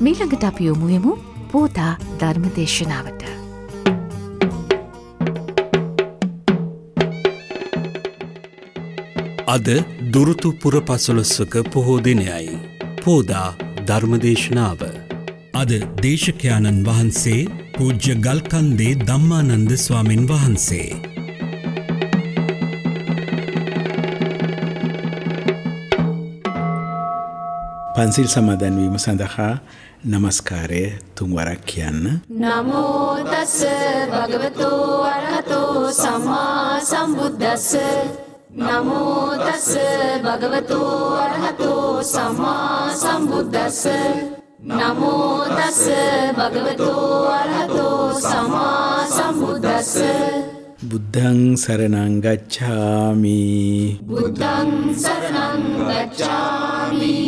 මීළඟට අපි යොමුයමු පෝතා ධර්ම දේශනාවට. අද දුරුතුපුර පසොලොස්වක පොහෝදිනයයි. පෝදා ධර්මදේශනාව. අද දේශකයාණන් වහන්සේ පූජ්‍ය ගල්කන්දේ දම්මානන්ද ස්වාමෙන් වහන්සේ. පන්සිල් සමාදන්වීම සඳහා නමස්කාරය තුන්වරක් කියන්න. නමෝදස භගවතෝ අරහතෝ සම්මා සම්බුද්දස්ස නමෝදස භගවතෝ අරහතෝ සම්මා සම්බුද්දස්ස නමෝදස භගවතෝ අරහතෝ සම්මා සම්බුද්දස්ස බුද්ධං සරණං ගච්ඡාමි බුද්ධං සරණං ගච්ඡාමි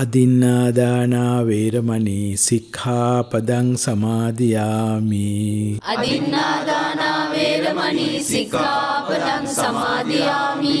අදින්නාදානා වේරමණී සික්ඛාපදං සමාදියාමි අදින්නාදානා වේරමණී සික්ඛාපදං සමාදියාමි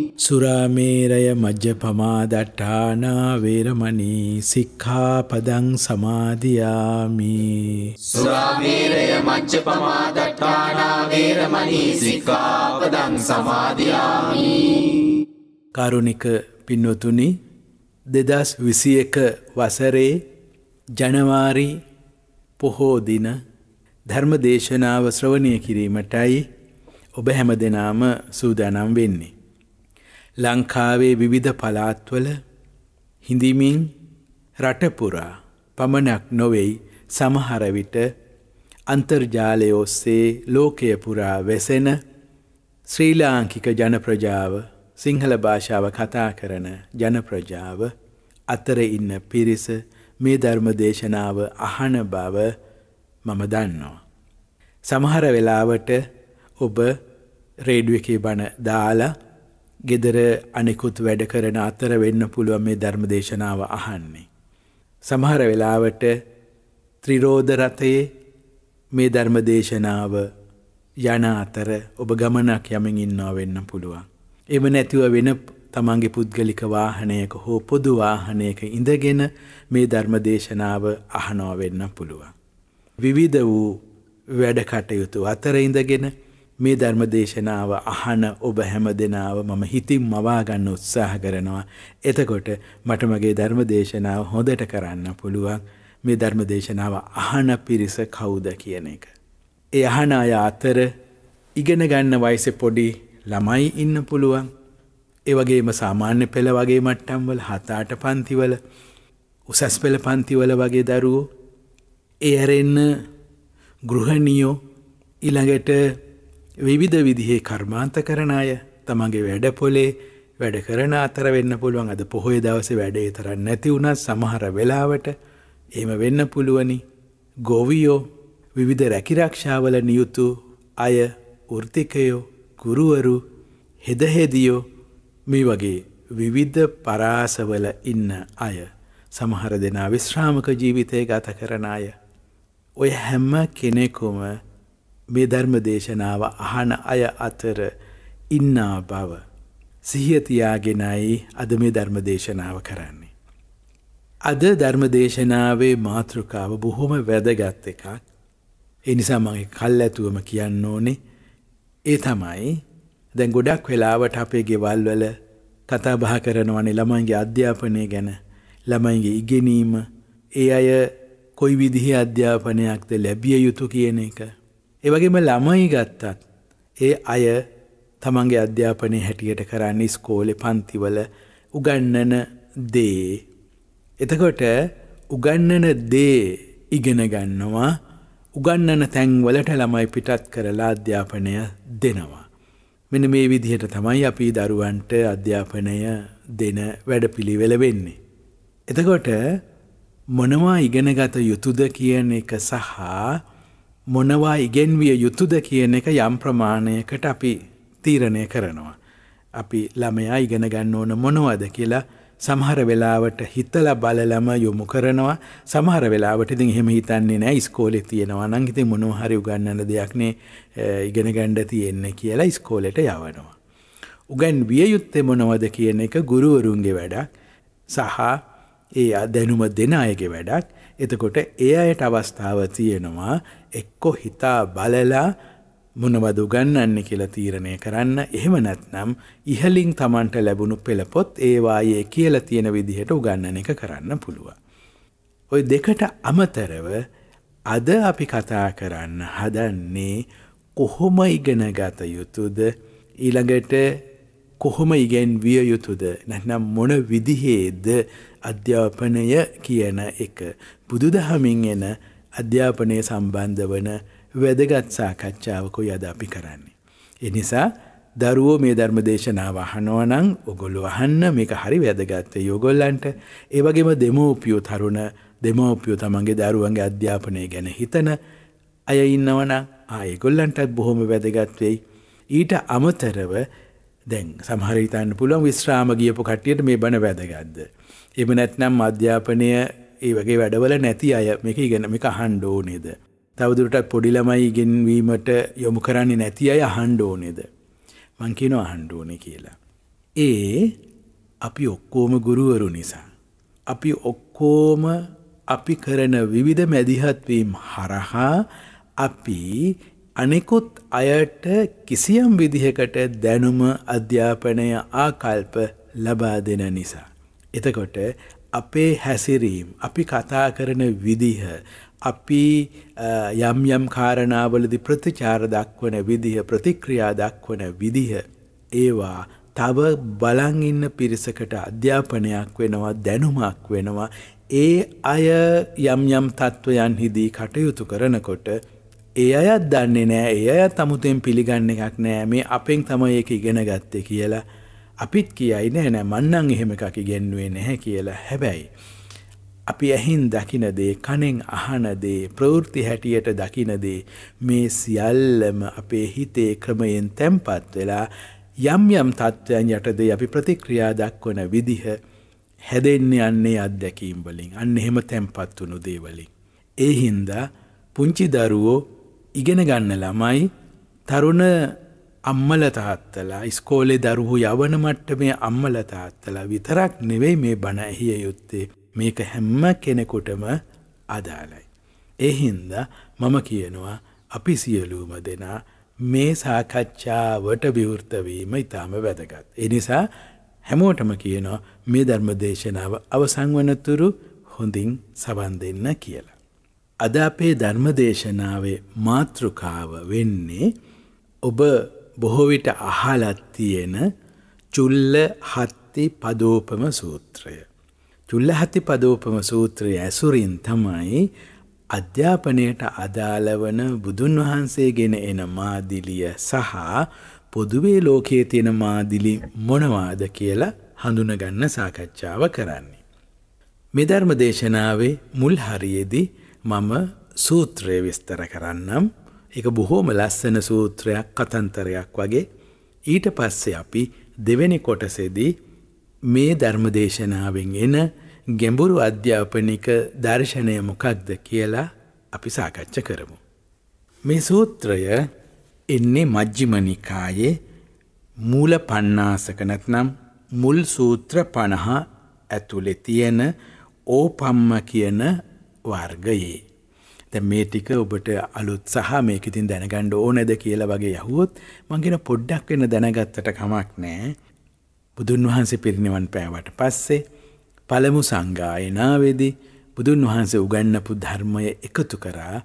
සුරාමේරය මජ්ජපමාදට්ඨානා වේරමණී සික්ඛාපදං සමාදියාමි සුරාමේරය මජ්ජපමාදට්ඨානා වේරමණී සික්ඛාපදං සමාදියාමි කරුණික පින්වතුනි 2021 වසරේ ජනවාරි පොහෝ දින ධර්ම දේශනාව ශ්‍රවණය කිරීමටයි ඔබ හැම දෙනාම සූදානම් වෙන්නේ ලංකාවේ විවිධ පලාත්වල හිඳමින් රටපුරා පමණක් නොවෙයි සමහරවිට අන්තර්ජාලය ඔස්සේ ලෝකය පුරා වෙසෙන ශ්‍රී ලාංකික ජනප්‍රජාව සිංහල භාෂාව කතා කරන ජනප්‍රජාව අතර ඉන්න පිරිස මේ ධර්ම දේශනාව අහන බව මම දන්නවා. සමහර වෙලාවට ඔබ රේඩුව එකේ බණ දාලා ගෙදර අනෙකුත් වැඩ කරන අතර වෙන්න පුළුවන් මේ ධර්ම දේශනාව අහන්නේ. සමහර වෙලාවට ත්‍රිරෝධ රථයේ මේ ධර්ම දේශනාව යන අතර ඔබ ගමනක් යමින් ඉන්නවා වෙන්න පුළුවන්. එම නැතිව වෙන තමන්ගේ පුද්ගලික වාහනයක හෝ පොදු වාහනයක ඉඳගෙන මේ ධර්ම දේශනාව අහනවා වෙන්න පුළුවන්. විවිධ වූ වැඩ කටයුතු අතර ඉඳගෙන මේ ධර්ම දේශනාව අහන ඔබ හැම දෙනාව මම හිතින් මවා ගන්න උත්සාහ කරනවා. එතකොට මට මගේ ධර්ම දේශනාව හොඳට කරන්න පුළුවන්. මේ ධර්ම දේශනාව අහන පිරිස කවුද කියන එක. ඒ අහන අය අතර ඉගෙන ගන්න වයසේ පොඩි ළමයි ඉන්න පුළුවන්. ඒ වගේම සාමාන්‍ය පෙළ වගේ මට්ටම් වල හත අට පන්තිවල උසස් පෙළ පන්තිවල වගේ දරුවෝ ඒ ඇරෙන්න ගෘහණියෝ ඊළඟට විවිධ විදිහේ කර්මාන්ත කරන අය තමන්ගේ වැඩපොලේ වැඩ කරන අතර වෙන්න පුළුවන් අද පොහොය දවසේ වැඩේ තරන්න නැති වුණත් සමහර වෙලාවට එහෙම වෙන්න පුළුවනි ගොවියෝ විවිධ රැකිරක්ෂාවල නියුතු අය ෘතිකයෝ ගුරුවරු හෙදහෙදියෝ මේ වගේ විවිධ පරාසවල ඉන්න අය සමහර දෙනා විශ්‍රාමක ජීවිතය ගත කරන අය ඔය හැම්ම කෙනෙකුම මේ ධර්ම දේශනාව අහන අය අතර ඉන්නා බව සිහියතියාගෙනයි අද මේ ධර්ම දේශනාව කරන්නේ. අද ධර්ම දේශනාවේ මාතෘකාව බොහොම වැදගත් එකක් එනිසා මගේ කල් ඇතුවම කියන්න ඕනේ ඒ තමයි දැන් ගොඩක් වෙලාවට අපේ ගෙවල්වල කතාබහ කරනවනේ ළමයින්ගේ අධ්‍යාපනය ගැන ළමයින්ගේ ඉගෙනීම ඒ අය කොයි විදිහේ අධ්‍යාපනයක්ද ලැබිය යුතු කියන එක ඒවගේම ළමයි ගත්තත් ඒ අය තමන්ගේ අධ්‍යාපනය හැටියට කරන්න ස්කෝලෙ පන්තිවල උගන්නන දේ. එතකොට උගන්නන දේ ඉගෙන ගන්නවා උගන්නන තැන්වලට ළමයි පිටත් කරලා අධ්‍යාපනය දෙනවා. මෙන මේ විදිහට තමයි අපි දරුවන්ට අධ්‍යාපනය දෙන වැඩපිළිවෙල වෙන්නේ. එතකොට මොනවා ඉගෙනගත යුතුද කියන එක සහ මොනවා ඉගෙන්විය යුතුද කියන එක යම් ප්‍රමාණයකට අපි තීරණය කරනවා. අපි ළමයා ඉගෙන ගන්න ඕන මොනවද කියලා සමහර වෙලාවට හිතලා බලලම යොමු කරනවා සමහර වෙලාවට ඉතින් එහෙම හිතන්නේ නැහැ ඉස්කෝලේ තියෙනවා නම් ඉතින් මොනවා හරි උගන්වන්න දෙයක් නේ ඉගෙන ගන්න තියෙන්නේ කියලා ඉස්කෝලේට යවනවා. උගන්විය යුත්තේ මොනවද කියන එක ගුරුවරුන්ගේ වැඩක් සහ ඒ දැනුම දෙන අයගේ වැඩක්. එතකොට ඒ අයට අවස්ථාව තියෙනවා එක්කො හිතා බලලා මොනවද උගන්නන්න කියලා තීරණය කරන්න එහෙම නැත්නම් ඉහලින් Tamanට ලැබුණු පෙළපොත් ඒවායේ කියලා තියෙන විදිහට උගන්නන එක කරන්න පුළුවන්. ওই දෙකට අමතරව අද අපි කතා කරන්න හදන්නේ කොහොම ඉගෙනගත යුතුද ඊළඟට කොහොම ඉගෙන්විය යුතුද නැත්නම් මොන විදිහේද අධ්‍යාපනය කියන එක බුදුදහමින් එන අධ්‍යාපනය සම්බන්ධ වන වැදගත් සාකච්ඡාවකුයි අද අපි කරන්නේ. එනිසා දරුවෝ මේ ධර්ම දේශනාව අහනවනම් ඔගොල්ලෝ අහන්න මේක හරි වැදගත් වෙයි ඔයගොල්ලන්ට. ඒ වගේම දෙමෝපියෝ තරුණ දෙමෝපියෝ තමන්ගේ දරුවන්ගේ අධ්‍යාපනය ගැන හිතන අය ඉන්නවනම් ආ ඒගොල්ලන්ටත් බොහොම වැදගත් වෙයි. ඊට අමතරව දැන් සමහර හිතන්න පුළුවන් විශ්‍රාම ගියපු කට්ටියට මේ බණ වැදගත්ද. එහෙම නැත්නම් අධ්‍යාපනය ඒ වගේ වැඩවල නැති අය මේක ඉගෙන මේක අහන්න ඕනේද. තවදුරටත් පොඩි ළමයි ඉගෙනවීමට යොමු කරන්නේ නැති අය අහන්න ඕනේද. මං කියනවා අහන්න ඕනේ කියලා. ඒ අපි ඔක්කොම ගුරුවරු නිසා. අපි ඔක්කොම අපි කරන විවිධ මැදිහත්වීම් හරහා අපි අනෙකුත් අයට කිසියම් විදිහකට දැනුම අධ්‍යාපනය ආකල්ප ලබා දෙන නිසා. එතකොට අපේ හැසිරීම් අපි කතා කරන විදිහ අපි යම් යම් කාරණාවලදි ප්‍රතිචාර දක්වන විදිහ ප්‍රතික්‍රියා දක්වන විදිහ ඒවා තව බලන් ඉන්න පිරිසකට අධ්‍යාපනයක් වෙනවා දැනුමක් වෙනවා ඒ අය යම් යම් තත්ත්වයන්හිදී කටයුතු කරනකොට ඒ අයත් දන්නේ නෑ ඒ අය තමුතෙන් පිළිගන්න එකක් නෑ මේ අපෙන් තමයි එක ඉගෙන ගත්තේ කියලා අපිත් කියයි නෑ නෑ මන්නං එහෙම එකක් ඉගැන්නුවේ නැහැ කියලා හැබැයි. අපි ඇහින් දකිනදේ කනෙන් අහනදේ ප්‍රවෘත්ති හැටියට දකිනදේ මේ සියල්ලම අපේ හිතේ ක්‍රමයෙන් තැම්පත් වෙලා යම් යම් තත්ත්වයන් යටදේ අපි ප්‍රතික්‍රියා දක්වන විදිහ හැදෙන්න යන්නේ අත්දැකීම් වලින් අන්න එහෙම තැම්පත් වුණු දේවලින්. ඒ හින්දා පුංචි දරුවෝ ඉගෙන ගන්න ළමයි තරුණ අම්මල තාත්තලා ඉස්කෝලේ දරුහු යවන මට්ටමේ අම්මල තාත්තලා විතරක් නෙවෙයි මේ බණ ඇහිය යුත්තේ මේක හැම්ම කෙනෙකුටම අදාළයි. එහින්ද මම කියනවා අපි සියලූම දෙනා මේ සාකච්ඡාවට විවෘතවීම ඉතාම වැදගත්. එනිසා හැමෝටම කියනවා මේ ධර්මදේශනාව අවසංවනතුරු හොඳින් සවන් දෙන්න කියලා. අද අපේ ධර්මදේශනාවේ මාතෘකාව වෙන්නේ ඔබ බොහෝ විට අහලා තියෙන චුල්ල හත්ති පදෝපම සූත්‍රය. චුල්ල හත්ති පදෝපම සූත්‍රය ඇසුරින් තමයි අධ්‍යාපනයට අදාළවන බුදුන් වහන්සේගෙන එන මාදිලිය සහ පොදුවේ ලෝකයේ තියෙන මාදිලි මොනවාද කියලා හඳුනගන්න සාකච්ඡාව කරන්නේ. මේ ධර්ම දේශනාවේ මුල් හරියේදී මම සූත්‍රය විස්තර කරන්නම් එක බොහෝම ලස්සන සූත්‍රයක් කතන්තරයක් වගේ ඊට පස්සේ අපි දෙවෙනි කොටසෙදී මේ ධර්මදේශනාවෙන් එන ගැඹුරු අධ්‍යාපනික දර්ශනය මොකක්ද කියලා අපි සාකච්ඡ කරමු. මේ සූත්‍රය එන්නේ මජ්ජිම නිකායේ මූල පණ්ණාසක නැත්නම් මුල් සූත්‍ර 50 ඇතුලේ තියෙන ඕපම්ම කියන වර්ගයේ දැන් මේ ටික ඔබට අලුත් සහ මේක ඉතින් දැනගන්න ඕනේද කියලා වගේ යහුවොත් මං කියන පොඩ්ඩක් වෙන දැනගත්තට කමක් නැහැ. බුදුන් වහන්සේ පිරිනිවන් පෑවට පස්සේ පළමු සංගායනාවේදී බුදුන් වහන්සේ උගන්වපු ධර්මය එකතු කරා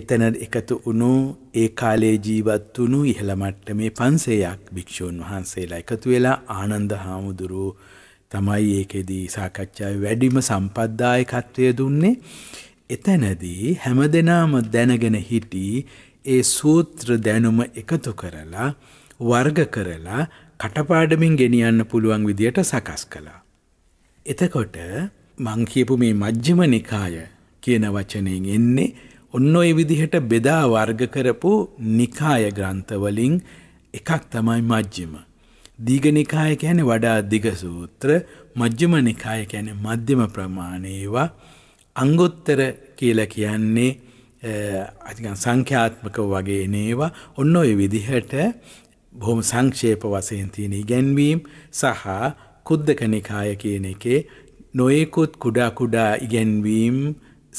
එතන එකතු වුණු ඒ කාලේ ජීවත් වුණු ඉහළ මට්ටමේ 500ක් භික්ෂූන් වහන්සේලා එකතු වෙලා ආනන්ද හාමුදුරුව තමයි ඒකෙදී සාකච්ඡාවේ වැඩිම සම්පත්දායකත්වය දුන්නේ. එතැනදී හැමදෙනාම දැනගෙන හිටි ඒ සූත්‍ර දැනුම එකතු කරලා වර්ග කරලා කටපාඩමින් ගෙනියන්න පුළුවන් විදියට සකස් කළා. එතකොට මං කියපු මේ මජ්ජිම නිකාය කියන වචනයෙන් එන්නේ ඔන්න ඔය විදිහට බෙදා වර්ග කරපු නිකාය ග්‍රන්ථවලින් එකක් තමයි මජ්ජිම. දීඝ නිකාය කියන්නේ වඩා දිග සූත්‍ර, මජ්ජිම නිකාය කියන්නේ මධ්‍යම ප්‍රමාණේවා. අංගුත්තර කියලා කියන්නේ අතිකන් සංඛ්‍යාත්මක වගේ නේවා ඔන්න ඔය විදිහට බොහොම සංක්ෂේප වශයෙන් තියෙන ඉගැන්වීම් සහ කුද්දක නිකාය කියන එකේ නොයෙකුත් කුඩා කුඩා ඉගැන්වීම්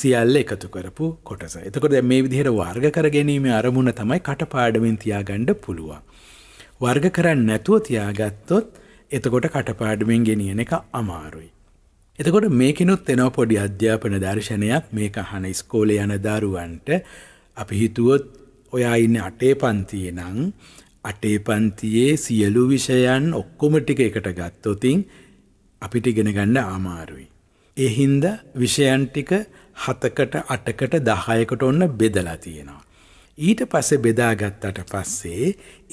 සියල්ල එකතු කරපු කොටස. එතකොට මේ විදිහට වර්ග කර ගැනීම අරමුණ තමයි කටපාඩමින් තියාගන්න පුළුවන්. වර්ග කරන්නේ නැතුව තියාගත්තොත් එතකොට කටපාඩමින් ගෙනියන එක අමාරුයි. එතකොට මේකෙනුත් එනෝ පොඩි අධ්‍යාපන දර්ශනයක් මේක අහන ස්කෝලේ යන දරුවන්ට අපි හිතුවොත් ඔයා ඉන්න අටේ පන්තියේ නම් අටේ පන්තියේ සියලු විෂයන් ඔක්කොම ටික එකට ගත්තොතින් අපිට ඉගෙන ගන්න අමාරුයි. ඒ හින්දා විෂයන් ටික හතකට අටකට දහයකට ඔන්න බෙදලා තියෙනවා. ඊට පස්සේ බෙදාගත්තට පස්සේ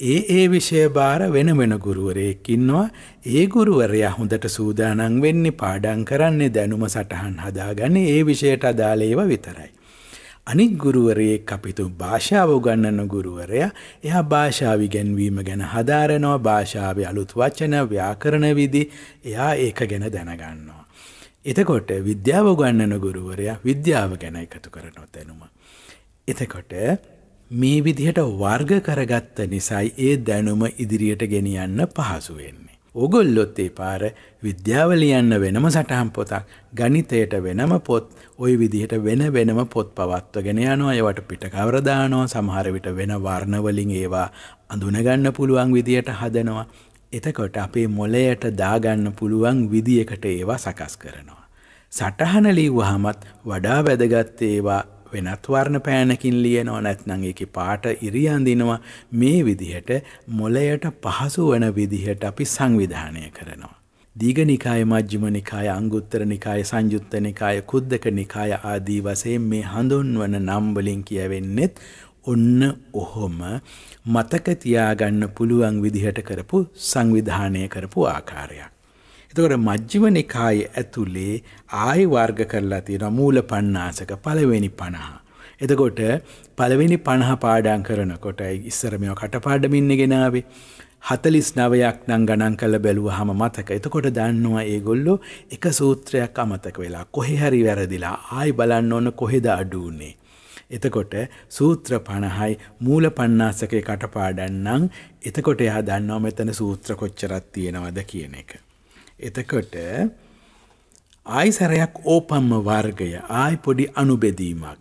ඒ ඒ විෂය බාර වෙන වෙන ගුරුවරයෙක් ඉන්නවා ඒ ගුරුවරයා හොඳට සූදානම් වෙන්නේ පාඩම් කරන්නේ දැනුම සටහන් හදාගන්නේ ඒ විෂයට අදාළ ඒවා විතරයි. අනිත් ගුරුවරයෙක් අපිට භාෂාව උගන්වන ගුරුවරයා එයා භාෂාව ඉගෙනවීම ගැන හදාරනවා භාෂාවේ අලුත් වචන ව්‍යාකරණ විදි එයා ඒක ගැන දැනගන්නවා. එතකොට විද්‍යාව උගන්වන ගුරුවරයා විද්‍යාව ගැන එකතු කරනවා දැනුම. එතකොට මේ විදිහට වර්ග කරගත්ත නිසයි ඒ දැනුම ඉදිරියට ගෙනියන්න පහසු වෙන්නේ. ඔගොල්ලොත් ඒ පාර විද්‍යාව ලියන්න වෙනම සටහන් පොතක් ගණිතයට වෙනම පොත් ඔය විදිහට වෙන වෙනම පොත් පවත්වගෙන යනවා ඒවට පිටකවර දානවා සමහර විට වෙන වර්ණ වලින් ඒවා අඳුනගන්න පුළුවන් විදිහට හදනවා. එතකොට අපේ මොලයට දාගන්න පුළුවන් විදියකට ඒවා සකස් කරනවා. සටහන ලිව්වහමත් වඩා වැදගත් ඒවා වෙනත් වර්ණ පෑනකින් ලියනෝ නැත්නං එක පාට ඉරියන්දිනවා මේ විදිහට මොලයට පහසු වන විදිහට අපි සංවිධානය කරනවා. දීගනිකාය මජ්ජිම නිකාය අංගුත්තර නිකාය සංයුත්ත නිකාය කුද්දක නිකාය ආදී වසයෙන් මේ හඳුන්වන නම්බලින් කියවෙන්නෙත් ඔන්න ඔහොම මතක තියාගන්න පුළුවන් විදිහට කරපු සංවිධානය කරපු ආකාරයක්. එතකොට මජ්ජිම නිකායේ ඇතුලේ ආයි වර්ග කරලා තියෙනවා මූල පණ්ණාසක පළවෙනි 50. එතකොට පළවෙනි 50 පාඩම් කරනකොට ඉස්සර මේව කටපාඩම් ඉන්නගෙන ආවේ 49ක් නම් ගණන් කළ බැලුවහම මතක. එතකොට දන්නවා ඒගොල්ලෝ එක සූත්‍රයක් අමතක වෙලා කොහේ හරි වැරදිලා ආයි බලන්න ඕන කොහෙද අඩු උනේ. එතකොට සූත්‍ර පණහයි මූල පණ්ණාසකේ කටපාඩන් නම් එතකොට එයා දන්නවා මෙතන සූත්‍ර කොච්චරක් තියෙනවද කියන එක. එතකොට ආයි සැරයක් ඕපම්ම වර්ගය ආයි පොඩි අනුබෙදීමක්.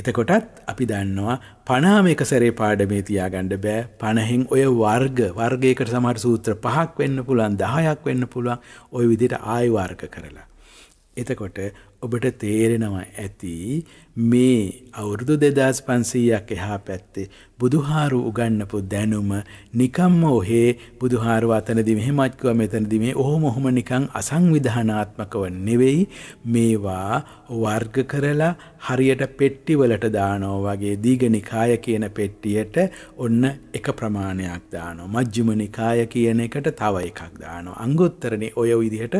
එතකොටත් අපි දන්නවා පනාම එක සැරේ පාඩමේ තියාගණ්ඩ බෑ පණහෙන් ඔය වර්ග වර්ගයකට සමහට සූත්‍ර පහක් වෙන්න පුළන් දහයක් වෙන්න පුළුවන් ඔය විදිට ආයි වර්ග කරලා. එතකොට ඔබට තේරෙනවා ඇති මේ අවුරුදු දෙදස් පන්සීයක් එහා පැත්තේ බුදුහාරු උගන්නපු දැනුම නිකම්ම ඔහේ බුදුහාරු අතනදි මෙහෙමත්කුව මෙතනදි මේ ඔහොම ඔහොම නිකං අසංවිධානාත්මකව නෙවෙයි මේවා වර්ග කරලා හරියට පෙට්ටිවලට දානෝ වගේ දීගනිකාය කියන පෙට්ටියට ඔන්න එක ප්‍රමාණයක් දානෝ මජ්ජුම නිකාය කියන එකට තව එකක් දානෝ අංගොත්තරණ ඔය විදිහට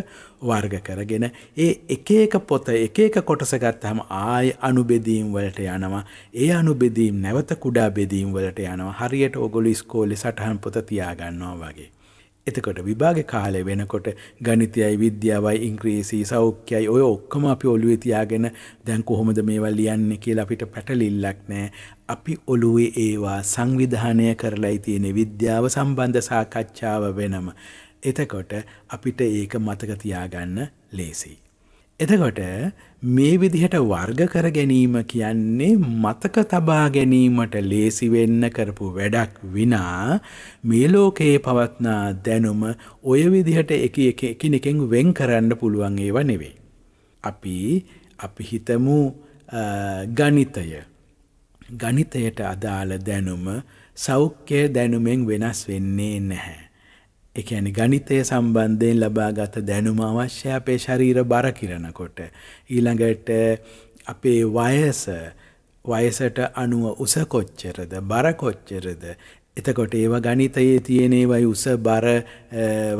වර්ග කරගෙන ඒ එක එක පොත එක එක කොටස ගත්තහම ආය අනුබෙදීම් වලට යනවා ඒ අනුබෙදීම් නැවත කුඩා බෙදීම් තැන් වලට යනවා හරියට ඔගොලු ස්කෝලේ සටහන් පොත තියාගන්නවා වගේ. එතකොට විභාග කාලේ වෙනකොට ගණිතයයි විද්‍යාවයි ඉංග්‍රීසි සෞඛ්‍යයි ඔය ඔක්කොම අපි ඔළුවේ තියාගෙන දැන් කොහොමද මේවා ලියන්නේ කියලා අපිට පැටලිල්ලක් නෑ. අපි ඔළුවේ ඒවා සංවිධානය කරලායි තියෙන විද්‍යාව සම්බන්ධ සාකච්ඡාව වෙනම. එතකොට අපිට ඒක මතක තියාගන්න ලේසියි. එතකොට මේ විදිහට වර්ග කර ගැනීම කියන්නේ මතක තබා ගැනීමට ලේසි වෙන්න කරපු වැඩක් විනා මේ ලෝකයේ පවත්නා දැනුම ඔය විදිහට එක එක එකිනෙකෙන් වෙන් කරන්න පුළුවන් ඒව නෙවෙයි. අපි අපි හිතමු ගණිතය. ගණිතයට අදාළ දැනුම සෞඛ්‍ය දැනුමෙන් වෙනස් වෙන්නේ නැහැ. එකන ගනිතය සම්බන්ධයෙන් ලබාගත දැනුම අවශ්‍ය අපේ ශරීර බර කිරණකොට. ඊළඟට අපේ වයස වයසට අනුව උසකොච්චරද බරකොච්චරද. එතකොට ඒව ගනිතයේ තියෙනේවයි උස බර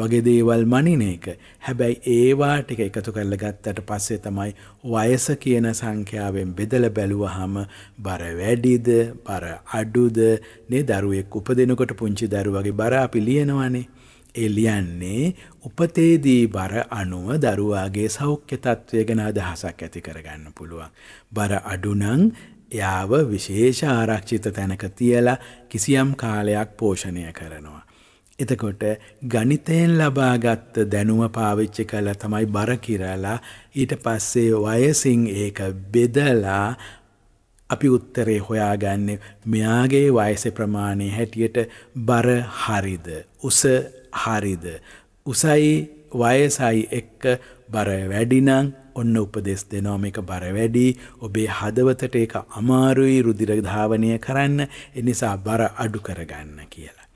වගේ දේවල් මනින එක. හැබැයි ඒවා ටික එකතු කරල ගත්තට පස්සේ තමයි වයස කියන සංඛ්‍යාවෙන් බෙදල බැලුවහම බර වැඩිද බර අඩුද නේ දරුවෙක් උප දෙනකොට පුංචි දරුවගේ බර අපි ලියනවානේ. එලියන්නේ උපතේදී බර අනුව දරුවාගේ සෞඛ්‍ය තත්ත්වය ගැන අදහසක් ඇති කරගන්න පුළුවන්. බර අඩුනං යාව විශේෂ ආරක්ෂිත තැනක තියලා කිසියම් කාලයක් පෝෂණය කරනවා. එතකොට ගනිතයෙන් ලබාගත්ත දැනුම පාවිච්චි කළ තමයි බර කිරලා ඊට පස්සේ වයසින් ඒක බෙදලා අපි උත්තරේ හොයාගන්නේ මෙයාගේ වයස ප්‍රමාණය හැටියට බර හරිද. උස හරිද. උසයි වයසයි එක්ක බර වැඩිනං ඔන්න උපදෙස් දෙනවා මේක බර වැඩි ඔබේ හදවතට ඒක අමාරුයි රුදිරධාවනය කරන්න එනිසා බර අඩු කරගන්න කියලා.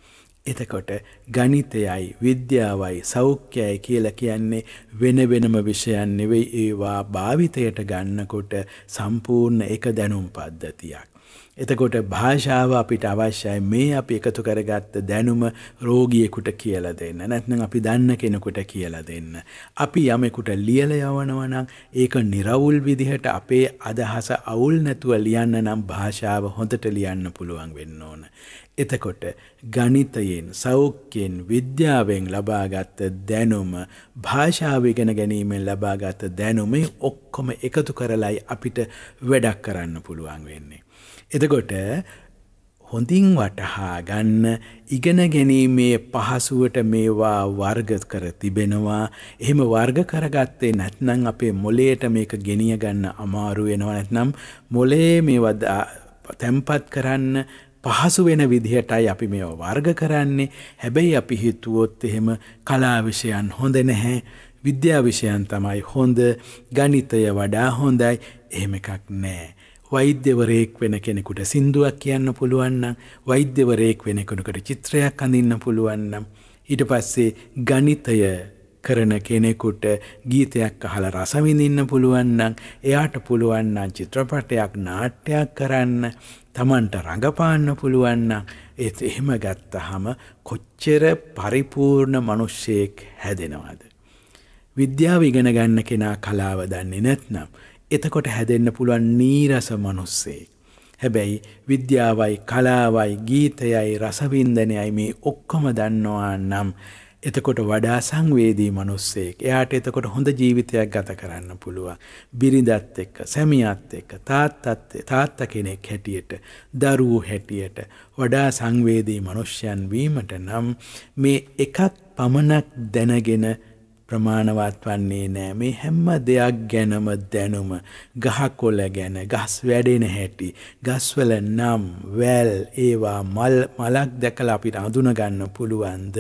එතකොට ගනිතයයි විද්‍යාවයි සෞඛ්‍යයි කියලා කියන්නේ වෙන වෙනම විෂයන් නෙවෙයි ඒවා භාවිතයට ගන්නකොට සම්පූර්ණ එක දැනුම් පද්ධතියක්. එතකොට භාෂාව අපිට අවශ්‍යයි මේ අපි එකතු කරගත්ත දැනුම රෝගියෙකුට කියලා දෙන්න නැත්නම් අපි දන්න කෙනෙකුට කියලා දෙන්න. අපි යමෙකුට ලියල යවනවනම් ඒක නිරවුල් විදිහට අපේ අදහස අවුල් නැතුව ලියන්න නම් භාෂාව හොඳට ලියන්න පුළුවන් වෙන්න ඕන. එතකොට ගණිතයෙන් සෞඛ්‍යයෙන් විද්‍යාවෙන් ලබාගත්ත දැනුම භාෂාව ඉගෙන ගැනීමෙන් ලබාගත දැනුමේ ඔක්කොම එකතු කරලයි අපිට වැඩක් කරන්න පුළුවන් වෙන්නේ. එතකොට හොඳින් වටහා ගන්න ඉගෙන ගැනීමේ පහසුවට මේවා වර්ග කර තිබෙනවා. එහෙම වර්ග කරගත්තේ නැත්නම් අපේ මොලේට මේක ගෙනිය ගන්න අමාරු වෙනවා නැත්නම් මොලේ මේවා තැම්පත් කරන්න පහසු වෙන විදිහටයි අපි මේ වර්ග කරන්නේ හැබැයි අපි හිතුවොත් එහෙම කලාවිෂයන් හොඳ නැහැ විද්‍යාවිෂයන් තමයි හොඳ ගණිතය වඩා හොඳයි එහෙම එකක් නෑ. වෛද්‍යවරයෙක් වෙන කෙනෙකුට සින්දුවක් කියන්න පුළුවන්නම් වෛද්‍යවරයෙක් වෙන කෙනෙකුට චිත්‍රයක් අඳන්න පුළුවන්නම් ඊට පස්සේ ගනිතය කරන කෙනෙකුට ගීතයක් අහල රසවිඳන්න පුළුවන්නම් එයාට පුළුවන්නම් චිත්‍රපටයක් නාට්‍යයක් කරන්න තමන්ට රඟපාන්න පුළුවන්නම් ඒත් එහෙම ගත්තහම කොච්චර පරිපූර්ණ මනුෂ්‍යයෙක් හැදෙනවාද. විද්‍යාව ඉගෙන ගන්න කෙනා කලාව දන්නේ නැත්නම් එතකොට හැදෙන්න පුළුවන් නීරස මනුස්සේ. හැබැයි විද්‍යාවයි කලාවයි ගීතයයි රසවින්දනයයි මේ ඔක්කොම දන්නවා නම් එතකොට වඩා සංවේදී මනුස්සෙක් එයාට එතකොට හොඳ ජීවිතයක් ගත කරන්න පුළුවන්. බිරිඳත් එක්ක සැමියත් එක්ක තාත්තත් තාත්ත කෙනෙක් හැටියට දරුවෝ හැටියට වඩා සංවේදී මනුෂ්‍යයන් වීමට නම් මේ එකක් පමණක් දැනගෙන ප්‍රමාණවත් වන්නේ නෑ මේ හැම දෙයක් ගැනම දැනුම ගහකොළ ගැන ගස් වැඩෙන හැටි ගස්වල නම් වැල් ඒවා මල් මලක් දැකලා අපිට අඳුන ගන්න පුළුවන්ද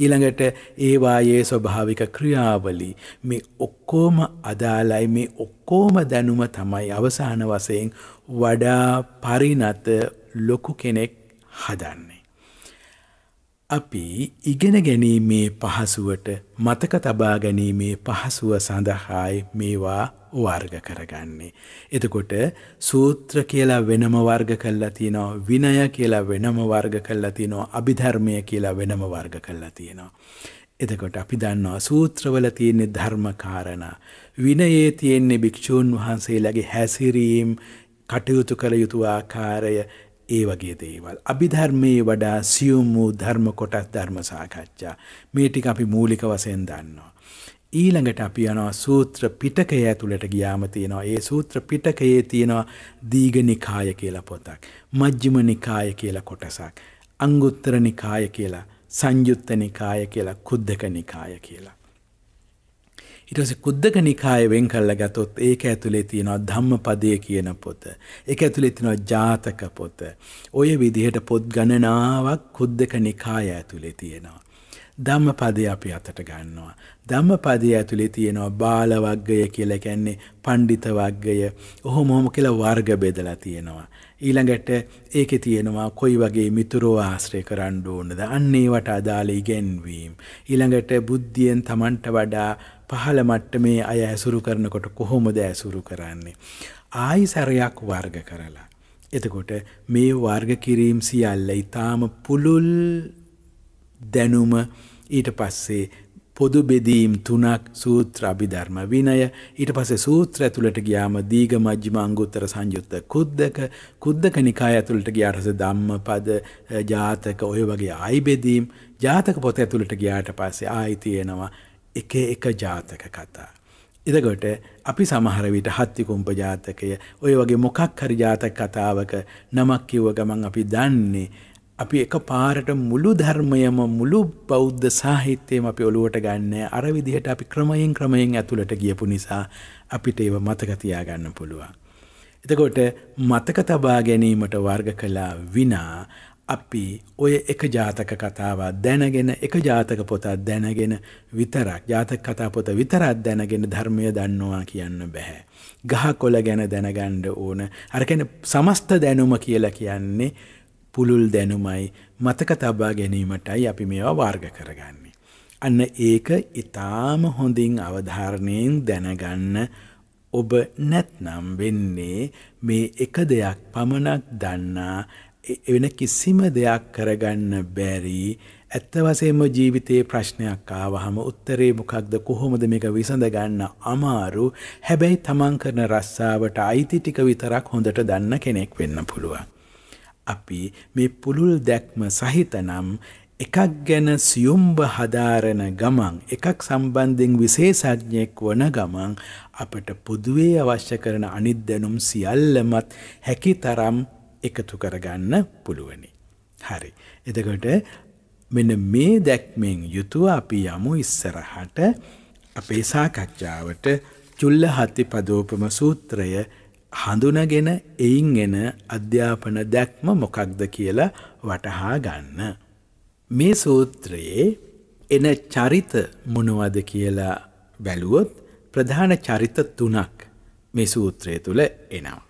ඊළඟට ඒවායේ ස්වභාවික ක්‍රියාවලි මේ ඔක්කොම අදාළයි මේ ඔක්කොම දැනුම තමයි අවසාන වශයෙන් වඩා පරිණත ලොකු කෙනෙක් හදන්න අපි ඉගෙන ගැනීමේ පහසුවට මතක තබා ගැනීමේ පහසුව සඳහායි මේවා වර්ග කරගන්නේ. එතකොට සූත්‍ර කියලා වෙනම වර්ග කල්ලා තියෙනවා විනය කියලා වෙනම වර්ග කල්ලා තියෙනවා අභිධර්මය කියලා වෙනම වර්ග කල්ලා තියෙනවා. එතකොට අපි දන්නවා සූත්‍රවල තියෙන්නේ ධර්මකාරණ. විනයේ තියෙන්නේ භික්‍ෂූන් වහන්සේලාගේ හැසිරීම් කටයුතු කළ යුතු ආකාරය ඒ වගේ දේවල්. අභිධර්මයේ වඩා සියුම් වූ ධර්ම කොටස් ධර්ම සාකච්ඡා. මේ ටික අපි මූලික වශයෙන් දන්නවා. ඊළඟට අපි යනවා සූත්‍ර පිටකය ඇතුළට ගියාම තියෙනවා ඒ සූත්‍ර පිටකයේ තියෙනවා දීඝනිකාය කියලා පොතක් මජ්ක්‍ධිම නිකාය කියලා කොටසක් අංගුත්තර නිකාය කියලා සංයුත්ත නිකාය කියලා කුද්දක නිකාය කියලා ඉටස කුද්දක නිකාය වෙන් කල්ල ගතොත් ඒක ඇතුළේ තියෙනවා ධම්ම පදය කියන පොත. එක ඇතුළේ තිනවා ජාතක පොත. ඔය විදිහට පොත් ගණනාවක් කුද්දක නිකාය ඇතුළේ තියෙනවා. ධම්ම පදය අපි අතට ගන්නවා. ධම්ම පදය ඇතුළේ තියෙනවා බාල වග්ගය කියලා කියන්නේ පණ්ඩිත වග්ගය. ඔහොම ඔහොම කියලා වර්ග බෙදලා තියෙනවා. ඊළඟට ඒකේ තියෙනවා කොයි වගේ මිතුරෝ ආශ්‍රය කරන්න ඕනද? අන්න ඒවට අදාළ ඉගැන්වීම්. ඊළඟට බුද්ධියෙන් Tamanට වඩා පහළ මට්ටමේ අය ඇසුරු කරනකොට කොහොමද ඇසුරු කරන්නේ. ආයි සැරයක් වර්ග කරලා. එතකොට මේ වර්ග කිරීම් සියල්ල ඉතාම පුළුල් දැනුම ඊට පස්සේ පොදු බෙදීම් තුනක් සූත්‍ර අභිධර්ම විනය ඊට පස්සේ සූත්‍ර ඇතුළට ගියාම දීඝ මජ්ක්‍ධිම අංගුත්තර සංයුත්ත කුද්දක කුද්දක නිකාය ඇතුළට ගියාට පස්සේ ධම්මපද ජාතක ඔය වගේ ආයි බෙදීම් ජාතක පොත ඇතුළට ගියාට පස්සේ ආයි තියෙනවා එක එක ජාතක කතා. එදකොට අපි සමහරවිට හත්තිකුම්ප ජාතකය ඔය වගේ මොකක් හරි ජාතක කතාවක නමක් කිව්ව ගමන් අපි දන්නේ අපි එක පාරට මුළු ධර්මයම මුළු බෞද්ධ සාහිත්‍යයම අපි ඔලුවට ගන්න අර විදිහට අපි ක්‍රමයෙන් ක්‍රමයෙන් ඇතුළට ගියපු නිසා අපිට ඒව මතක තියාගන්න පුළුවන්. එතකොට මතක තබා ගැනීමට වර්ග කළා විනා අපි ඔය එක ජාතක කතාවක් දැනගෙන එක ජාතක පොතත් දැනගෙන විතරක් ජාතක කතා පොත විතරත් දැනගෙන ධර්මය දන්නවා කියන්න බැහැ. ගහ කොල ගැන දැනගණ්ඩ ඕන අරකැන සමස්ත දැනුම කියලා කියන්නේ පුළුල් දැනුමයි මතක තබා ගැනීමටයි අපි මේවා වාර්ග කරගන්නේ. අන්න ඒක ඉතාම හොඳින් අවධාරණයෙන් දැනගන්න ඔබ නැත්නම් වෙන්නේ මේ එක දෙයක් පමණක් දන්නා වෙන කිසිම දෙයක් කරගන්න බැරි ඇත්ත වශයෙන්ම ජීවිතයේ ප්‍රශ්නයක් ආවහම උත්තරේ මොකක්ද කොහොමද මේක විසඳගන්න අමාරු හැබැයි තමන් කරන රස්සාවට අයිති ටික විතරක් හොඳට දන්න කෙනෙක් වෙන්න පුළුවන්. අපි මේ පුළුල් දැක්ම සහිතනම් එකක් ගැන සියුම්බ හදාරන ගමන් එකක් සම්බන්ධයෙන් විශේෂඥයෙක් වන ගමන් අපට පොදුවේ අවශ්‍ය කරන අනිත් දැනුම් සියල්ලමත් හැකි තරම් එකතු කරගන්න පුළුවනි. හරි. එතකොට මෙන්න මේ දැක්මෙන් යුතුව අපි යමු ඉස්සරහට අපේ සාකච්ඡාවට චුල්ල හත්ති පදෝපම සූත්‍රය හඳුනගෙන එයින් එන අධ්‍යාපන දැක්ම මොකක්ද කියලා වටහා ගන්න. මේ සූත්‍රයේ එන චරිත මොනවද කියලා බැලුවොත් ප්‍රධාන චරිත තුනක් මේ සූත්‍රය තුළ එනවා.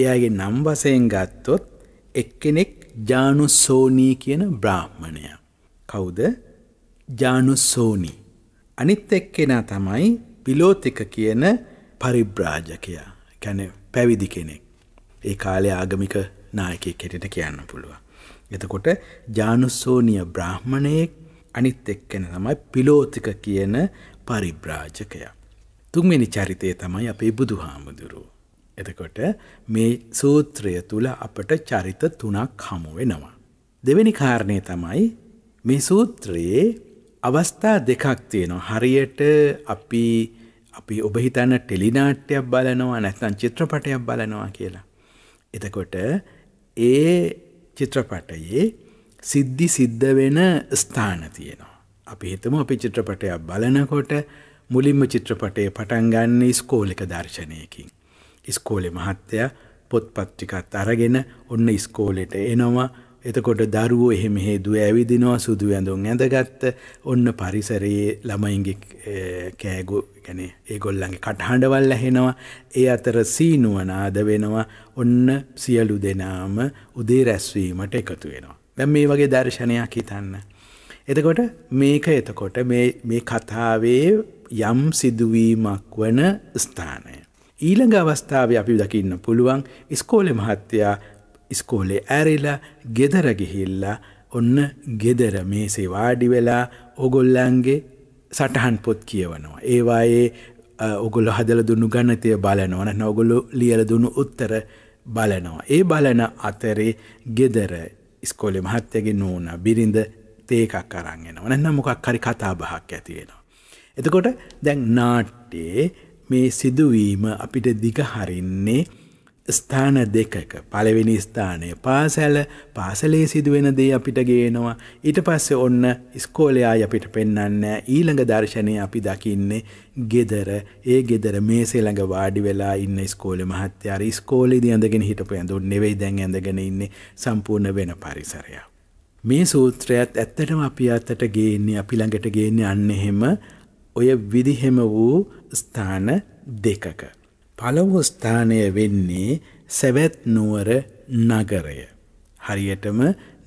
එයාගේ නම් වසයෙන් ගත්තොත් එක්කෙනෙක් ජානුස්සෝනී කියන බ්‍රාහ්මණය. කවුද ජානුස්සෝනී. අනිත් එක්කෙනා තමයි පිලෝතික කියන පරිබ්‍රාජකයා ගැන පැවිදි කෙනෙක්. ඒ කාලේ ආගමික නායකෙක් කෙටට කියන්න පුළුවන්. එතකොට ජානුස්සෝනිය බ්‍රාහ්මණයෙක් අනිත් එක්කෙන තමයි පිලෝතික කියන පරිබ්‍රාජකයා. තුන්වෙනි චරිතය තමයි අපේ බුදු හාමුදුරුවෝ. එතකොට මේ සූත්‍රය තුළ අපට චරිත තුනක් හමු වෙනවා. දෙවැනි කාරණය තමයි මේ සූත්‍රයේ අවස්ථා දෙකක් තියෙනවා. හරියට අපි අපි ඔබ හිතන්න ටෙලිනාට්‍යයක් බලනවා නැත්නම් චිත්‍රපටයක් බලනවා කියලා. එතකොට ඒ චිත්‍රපටයේ සිද්ධි සිද්ධ වෙන ස්ථාන තියෙනවා. අපි හිතමු අපි චිත්‍රපටයක් බලනකොට මුලින්ම චිත්‍රපටය පටන් ගන්න ස්කෝලික දර්ශනයකින්. ඉස්කෝලේ මහත්තයා පොත්පත් ටිකත් අරගෙන ඔන්න ඉස්කෝලෙට එනවා එතකොට දරුවෝ එහෙම හේදුව ඇවිදිනවා සුදු ඇඳුම් ඇඳගත්ත ඔන්න පරිසරයේ ළමයින්ගේ කෑගු ගැනේ ඒගොල්ලන්ගේ කටහඬවල් ඇහෙනවා ඒ අතර සීනුවනාද වෙනවා ඔන්න සියලු දෙනාම උදේ රැස්වීමට එකතු වෙනවා. දැන් මේ වගේ දර්ශනයක් හිතන්න. එතකොට මේක එතකොට මේ කතාවේ යම් සිදුවීමක් වන ස්ථානය. ඊළඟ අවස්ථාව අපි දකින්න පුළුවන් ස්කෝලෙ මහත්තයා ස්කෝලේ ඇරිලා ගෙදර ගිහිල්ලා ඔන්න ගෙදර මේසේ වාඩි වෙලා ඔගොල්ලන්ගේ සටහන් පොත් කියවනවා. ඒවායේ ඔගොල හදල දුන්නු ගණතය බලනවන නොගොලු ලියල දුන්නු උත්තර බලනවා. ඒ බලන අතරේ ගෙදර ස්කෝලෙ මහත්තයගේ නූන බිරිඳ තේකක් කරන්ගෙන වනන්න මොකක් හරි කතාබහක් ඇතිවෙනවා. එතකොට දැන් නාට්‍යයේ මේ සිදුවීම අපිට දිගහරින්නේ ස්ථාන දෙකක පළවෙනි ස්ථානය පාසැල පාසලේ සිදුවෙන දේ අපිට ගේනවා ඊට පස්සේ ඔන්න ස්කෝලයා අපිට පෙන්වන්න ඊළඟ දර්ශනය අපි දකින්නේ ගෙදර ඒ ගෙදර මේසේ ළඟ වාඩි වෙලා ඉන්න ස්කෝලේ මහත්තයාර ස්කෝලේදී ඇඳගෙන හිටපු ඇඳුම් නෙවෙයි දැන් ඇඳගෙන ඉන්නේ සම්පූර්ණ වෙන පරිසරයක් මේ සූත්‍රයත් ඇත්තටම අපි අතට ගේන්නේ අපි ළඟට ගේන්නේ අන්න එහෙම ඔය විදිහෙම වූ ස්ථාන දෙකක. පළවු ස්ථානය වෙන්නේ සැවැත් නුවර නගරය. හරියටම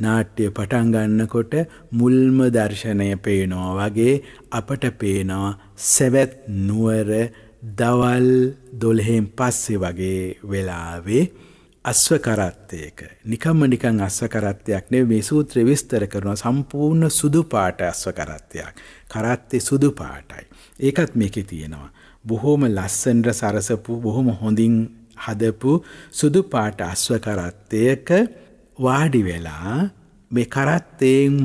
නාට්‍ය පටන් ගන්නකොට මුල්ම දර්ශනය පේනවා වගේ අපට පේනවා සැවැත් නුවර දවල් 12න් පස්සේ වගේ වෙලාවේ අස්ව කරත්තයක නිකම්ම නිකං අස්ව කරත්තයක් නෙව මේ සූත්‍ර විස්තර කරන සම්පූර්ණ සුදු පාට අස්ව කරත්තයක් කරත්තේ සුදු පාටයි. ඒකත් මේකෙ තියෙනවා. බොහෝම ලස්සන්ට සරසපු බොහොම හොඳින් හදපු සුදු පාට අස්ව කරත්තයක වාඩි වෙලා මේ කරත්තයෙන්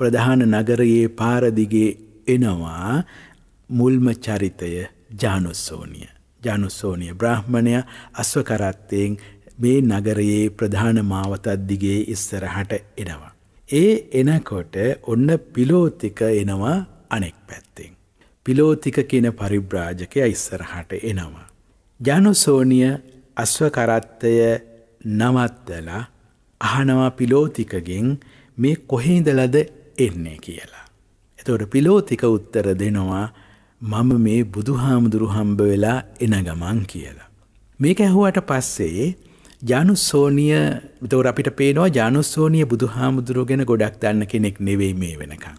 ප්‍රධාන නගරයේ පාරදිගේ එනවා මුල්ම චරිතය ජානුස්සෝනිය. ජානුස්සෝනිය බ්‍රහ්මණය අස්වකරත්තයෙන් මේ නගරයේ ප්‍රධාන මාවතත් දිගේ ඉස්සරහට එනවා. ඒ එනකොට ඔන්න පිලෝතික එනවා අනෙක් පැත්තෙන්. පිලෝතික කියන පරිබ්‍රාජකය ඉස්සරහට එනවා. ජනුසෝනිය අස්වකරත්තය නවත්තලා අහනවා පිලෝතිකගෙන් මේ කොහේදලද එන්නේ කියලා. එතවට පිලෝතික උත්තර දෙනවා මම මේ බුදුහාමුදුරු හම්බ වෙලා එන ගමන් කියලා. මේක ඇහුවට පස්සේ ජානුස්සෝනිය තවර අපිට පේනවා ජානුස්සෝනිය බුදු හාමුදුරුව ගැන ගොඩක් දන්න කෙනෙක් නෙවෙයි මේ වෙනකං.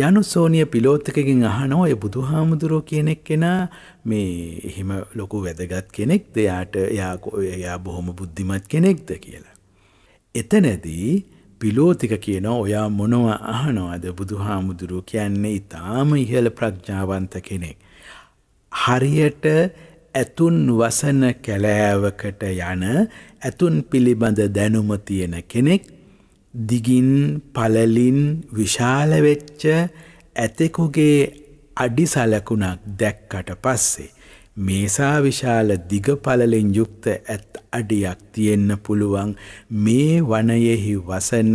ජානුස්සෝනිය පිලෝත්තකකින් අහනෝ ඔය බුදු හාමුදුරුව කියනෙක් කෙනා මේ එහෙම ලොකු වැදගත් කෙනෙක් දෙයාට එයා බොහොම බුද්ධිමත් කෙනෙක්ද කියලා. එතනැදී පිලෝතික කියන ඔයා මොනව අහනවාද බුදු හාමුදුරුව කියන්නේ ඉතාම ඉහළ ප්‍රඥාවන්ත කෙනෙක්. හරියට ඇතුන් වසන කැලෑවකට යන ඇතුන් පිළිබඳ දැනුම තියෙන කෙනෙක් දිගින් පලලින් විශාලවෙච්ච ඇතෙකුගේ අඩිසලකුණක් දැක්කට පස්සේ. මේසා විශාල දිගපලලින් යුක්ත ඇත් අඩියක් තියෙන්න පුළුවන් මේ වනයෙහි වසන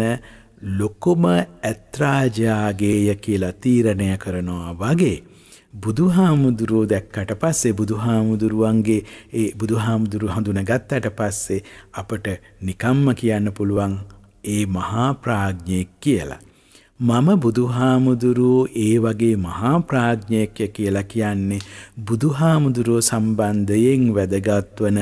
ලොකුම ඇත්‍රාජාගේය කියලා තීරණය කරනවා වගේ. බුදුහාමුදුරුවෝ දැක්කට පස්සේ බුදුහාමුදුරුවන්ගේ ඒ බුදුහාමුදුරු හඳුන ගත්තට පස්සේ අපට නිකම්ම කියන්න පුළුවන් ඒ මහා ප්‍රාඥයෙක් කියලා. මම බුදුහාමුදුරුවෝ ඒ වගේ මහා ප්‍රාඥයක්ය කියලා කියන්නේ බුදුහාමුදුරුවෝ සම්බන්ධයෙන් වැදගත්වන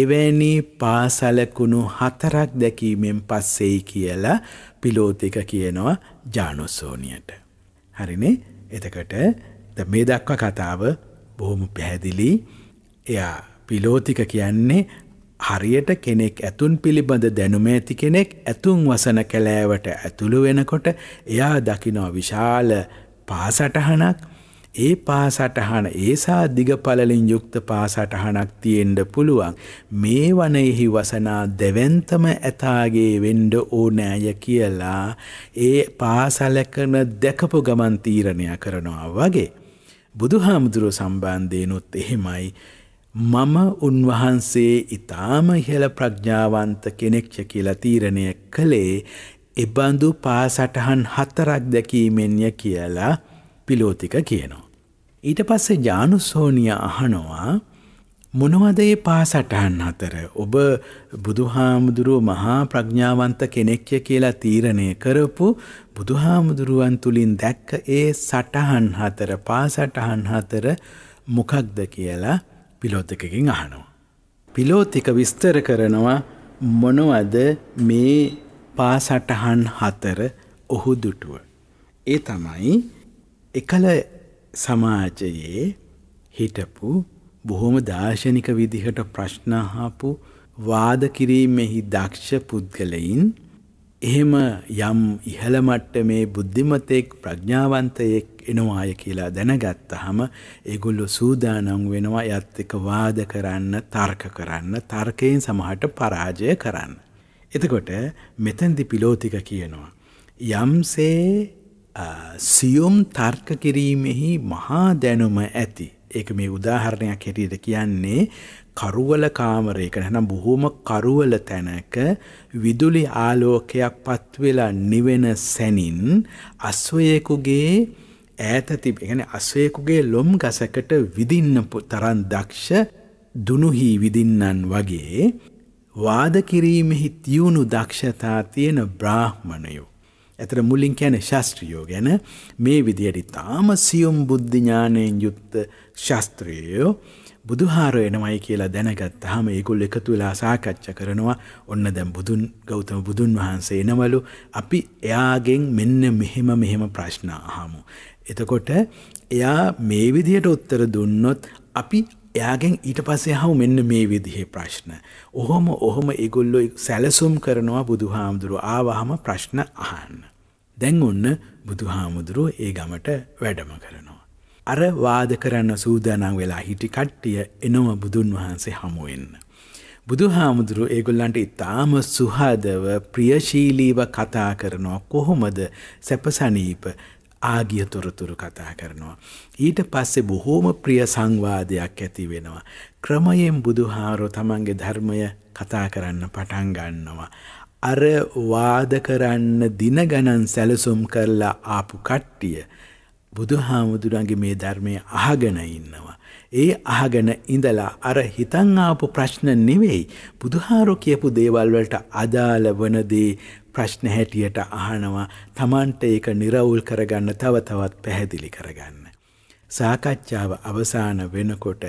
එවැනි පාසලකුණු හතරක් දැකීමෙන් පස්සෙයි කියලා පිලෝතික කියනවා ජානුසෝනියට. හරිනේ එතකට ද මේ දක්වා කතාව බොහොම පැහැදිලි එයා පිලෝතික කියන්නේ හරියට කෙනෙක් ඇතුන් පිළිබඳ දැනුම ඇති කෙනෙක් ඇතුන් වසන කැලෑවට ඇතුළු වෙනකොට එයා දකිනෝ විශාල පාසටහනක් ඒ පාසටහන ඒසා දිගපලලින් යුක්ත පාසටහනක් තියෙන්ඩ පුළුවන් මේ වනෙහි වසනා දෙවන්තම ඇතාගේ වෙන්ඩ ඕනෑය කියලා ඒ පාසලකන දැකපු ගමන් තීරණය කරනවා වගේ. බුදුහාමුදුරුව සම්බන්ධයනුත් එහෙමයි මම උන්වහන්සේ ඉතාම ඉහළ ප්‍රඥාවන්ත කෙනෙක්ෂ කියලා තීරණය කළේ එබඳු පාසටහන් හතරක් දැකීමෙන්ය කියලා පිලෝතික කියනවා. ඊට පස්සේ ජානුසෝනිය අහනවා මොනවදේ පාසටහන් අතර ඔබ බුදුහාමුදුරුව මහා ප්‍රඥාවන්ත කෙනෙක්ය කියලා තීරණය කරපු බුදුහාමුදුරුවන් තුළින් දැක්ක ඒ සටහන් හතර පාසටහන් හතර මොකක්ද කියලා පිලෝතිකකින් අහනවා. පිලෝතික විස්තර කරනවා මොනවද මේ පාසටහන් හතර ඔහු දුටුව. ඒ තමයි එකල සමාජයේ හිටපු බොහොම දාර්ශනික විදිහට ප්‍රශ්න හාපු වාද කිරීමෙහි දක්ෂ පුද්ගලයින් එහෙම යම් ඉහළ මට්ටමේ බුද්ධිමතෙක් ප්‍රඥාවන්තයෙක් එනවාය කියලා දැනගත්තහම ඒගොල්ලෝ සූදානම් වෙනවා යත් එක වාද කරන්න තර්ක කරන්න තර්කයෙන් සමහට පරාජය කරන්න. එතකොට මෙතැන්දි පිලෝතික කියනවා. යම්සේ සියුම් තර්ක කිරීමෙහි මහා දැනුම ඇති. ඒක මේ උදාහරණයක් හැටියට කියන්නේ කරුවල කාමරයක නැනම් බොහොම කරුවල තැනක විදුලි ආලෝකයක් පත්වෙලා නිවෙන සැනින් අස්වයෙකුගේ ඈත තිබ يعني අස්වයෙකුගේ ලොම් ගසකට විදින්න තරම් දක්ෂ දුනුහි විදින්නන් වගේ වාද කිරීමෙහි තියුණු දක්ෂතා තියෙන බ්‍රාහ්මණයෝ ඇතර මුලින් කැන ශාස්ත්‍රියෝ ගැන මේ විදියට තාම සියුම් බුද්ධඥානයෙන් යුත්ත ශාස්ත්‍රයෝ බුදුහාර එනමයි කියලා දැනගත් හම ඒකුල් එකතු වෙලා සාකච්ඡ කරනවා ඔන්න දැම් බුදුන් ගෞතම බුදුන් වහන්සේ එනවලු අපි එයාගෙන් මෙන්න මෙහෙම මෙහෙම ප්‍රශ්න අහමු. එතකොට එයා මේ විදියට උත්තර දුන්නොත් අපි එයාගෙන් ඊට පස්සේ හව මෙන්න මේ විදිහේ ප්‍රශ්න. ඔහොම ඔහොම ඒගොල්ලො සැලසුම් කරනවා බුදුහාමුදුරු ආවහම ප්‍රශ්න අහන්න. දැන් ඔන්න බුදුහාමුදුරුව ඒ ගමට වැඩම කරනවා. අර වාද කරන්න සූදානම් වෙලා හිටි කට්ටිය එනොම බුදුන් වහන්සේ හමුවෙන්න. බුදුහාමුදුරු ඒගොල්ලන්ට ඉතාම සුහදව ප්‍රියශීලීව කතා කරනවා කොහොමද සැපසනීප ආගිය තොරතුරු කතා කරනවා. ඊට පස්සේ බොහෝම ප්‍රිය සංවාදයක් ඇති වෙනවා. ක්‍රමයෙන් බුදුහාරෝ තමන්ගේ ධර්මය කතා කරන්න පටන් ගන්නවා. අර වාද කරන්න දින ගණන් සැලසුම් කරලා ආපු කට්ටිය බුදුහාමුදුරන්ගේ මේ ධර්මය අහගෙන ඉන්නවා. ඒ අහගෙන ඉඳලා අර හිතන් ආපු ප්‍රශ්න නෙවෙයි බුදුහාරෝ කියපු දේවල් වලට අදාළ වන දේ ප්‍රශ්න හැටියට අහනවා. Tamanට ඒක निराවුල් කරගන්න තව තවත් පැහැදිලි කරගන්න. සාකච්ඡාව අවසන් වෙනකොට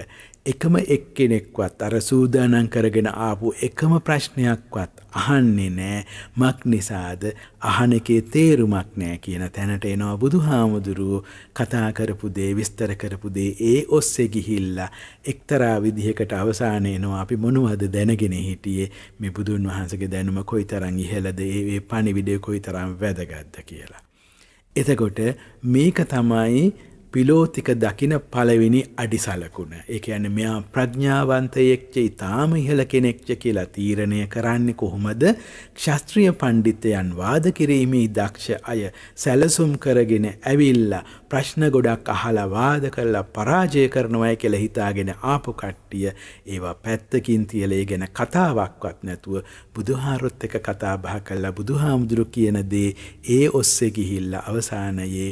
එකම එක්කෙනෙක්වත් අර සූදානං කරගෙන ආපු එකම ප්‍රශ්නයක්වත් අහන්නේ නෑ මක් නිසාද අහන එකේ තේරුමක් නෑ කියන තැනට එනවා බුදු හාමුදුරුවෝ කතා කරපු දේ විස්තර කරපු දේ ඒ ඔස්සේ ගිහිල්ලා එක්තරා විදිහකට අවසානය එනවා අපි මොනවද දැනගෙන හිටියේ මේ බුදුන් වහන්සගේ දැනුම කොයි තරං ඉහලද ඒ පණිවිඩය කොයි තරම් වැදගත්ද කියලා. එතකොට මේක තමයි පිලෝතික දකින පළවෙනි අඩිසලකුණ. ඒක යන මෙයා ප්‍රඥාවන්තයෙක්ච ඉතාම ඉහල කෙනෙක්ච කියලා තීරණය කරන්නේ කොහොමද ක්ෂස්ත්‍රිය පණ්ඩිතයන් වාද කිරීමේ දක්ෂ අය සැලසුම් කරගෙන ඇවිල්ලා ප්‍රශ්න ගොඩක් අහලා වාද කරලා පරාජය කරනවයි කියලා හිතාගෙන ආපු කට්ටිය ඒවා පැත්තකින් තියලා ගැන කතාවක්වත් නැතුව බුදුහාරොත් එක කතා බහ කළා බුදුහාමුදුරු කියන දේ ඒ ඔස්සේ ගිහිල්ලා අවසානයේ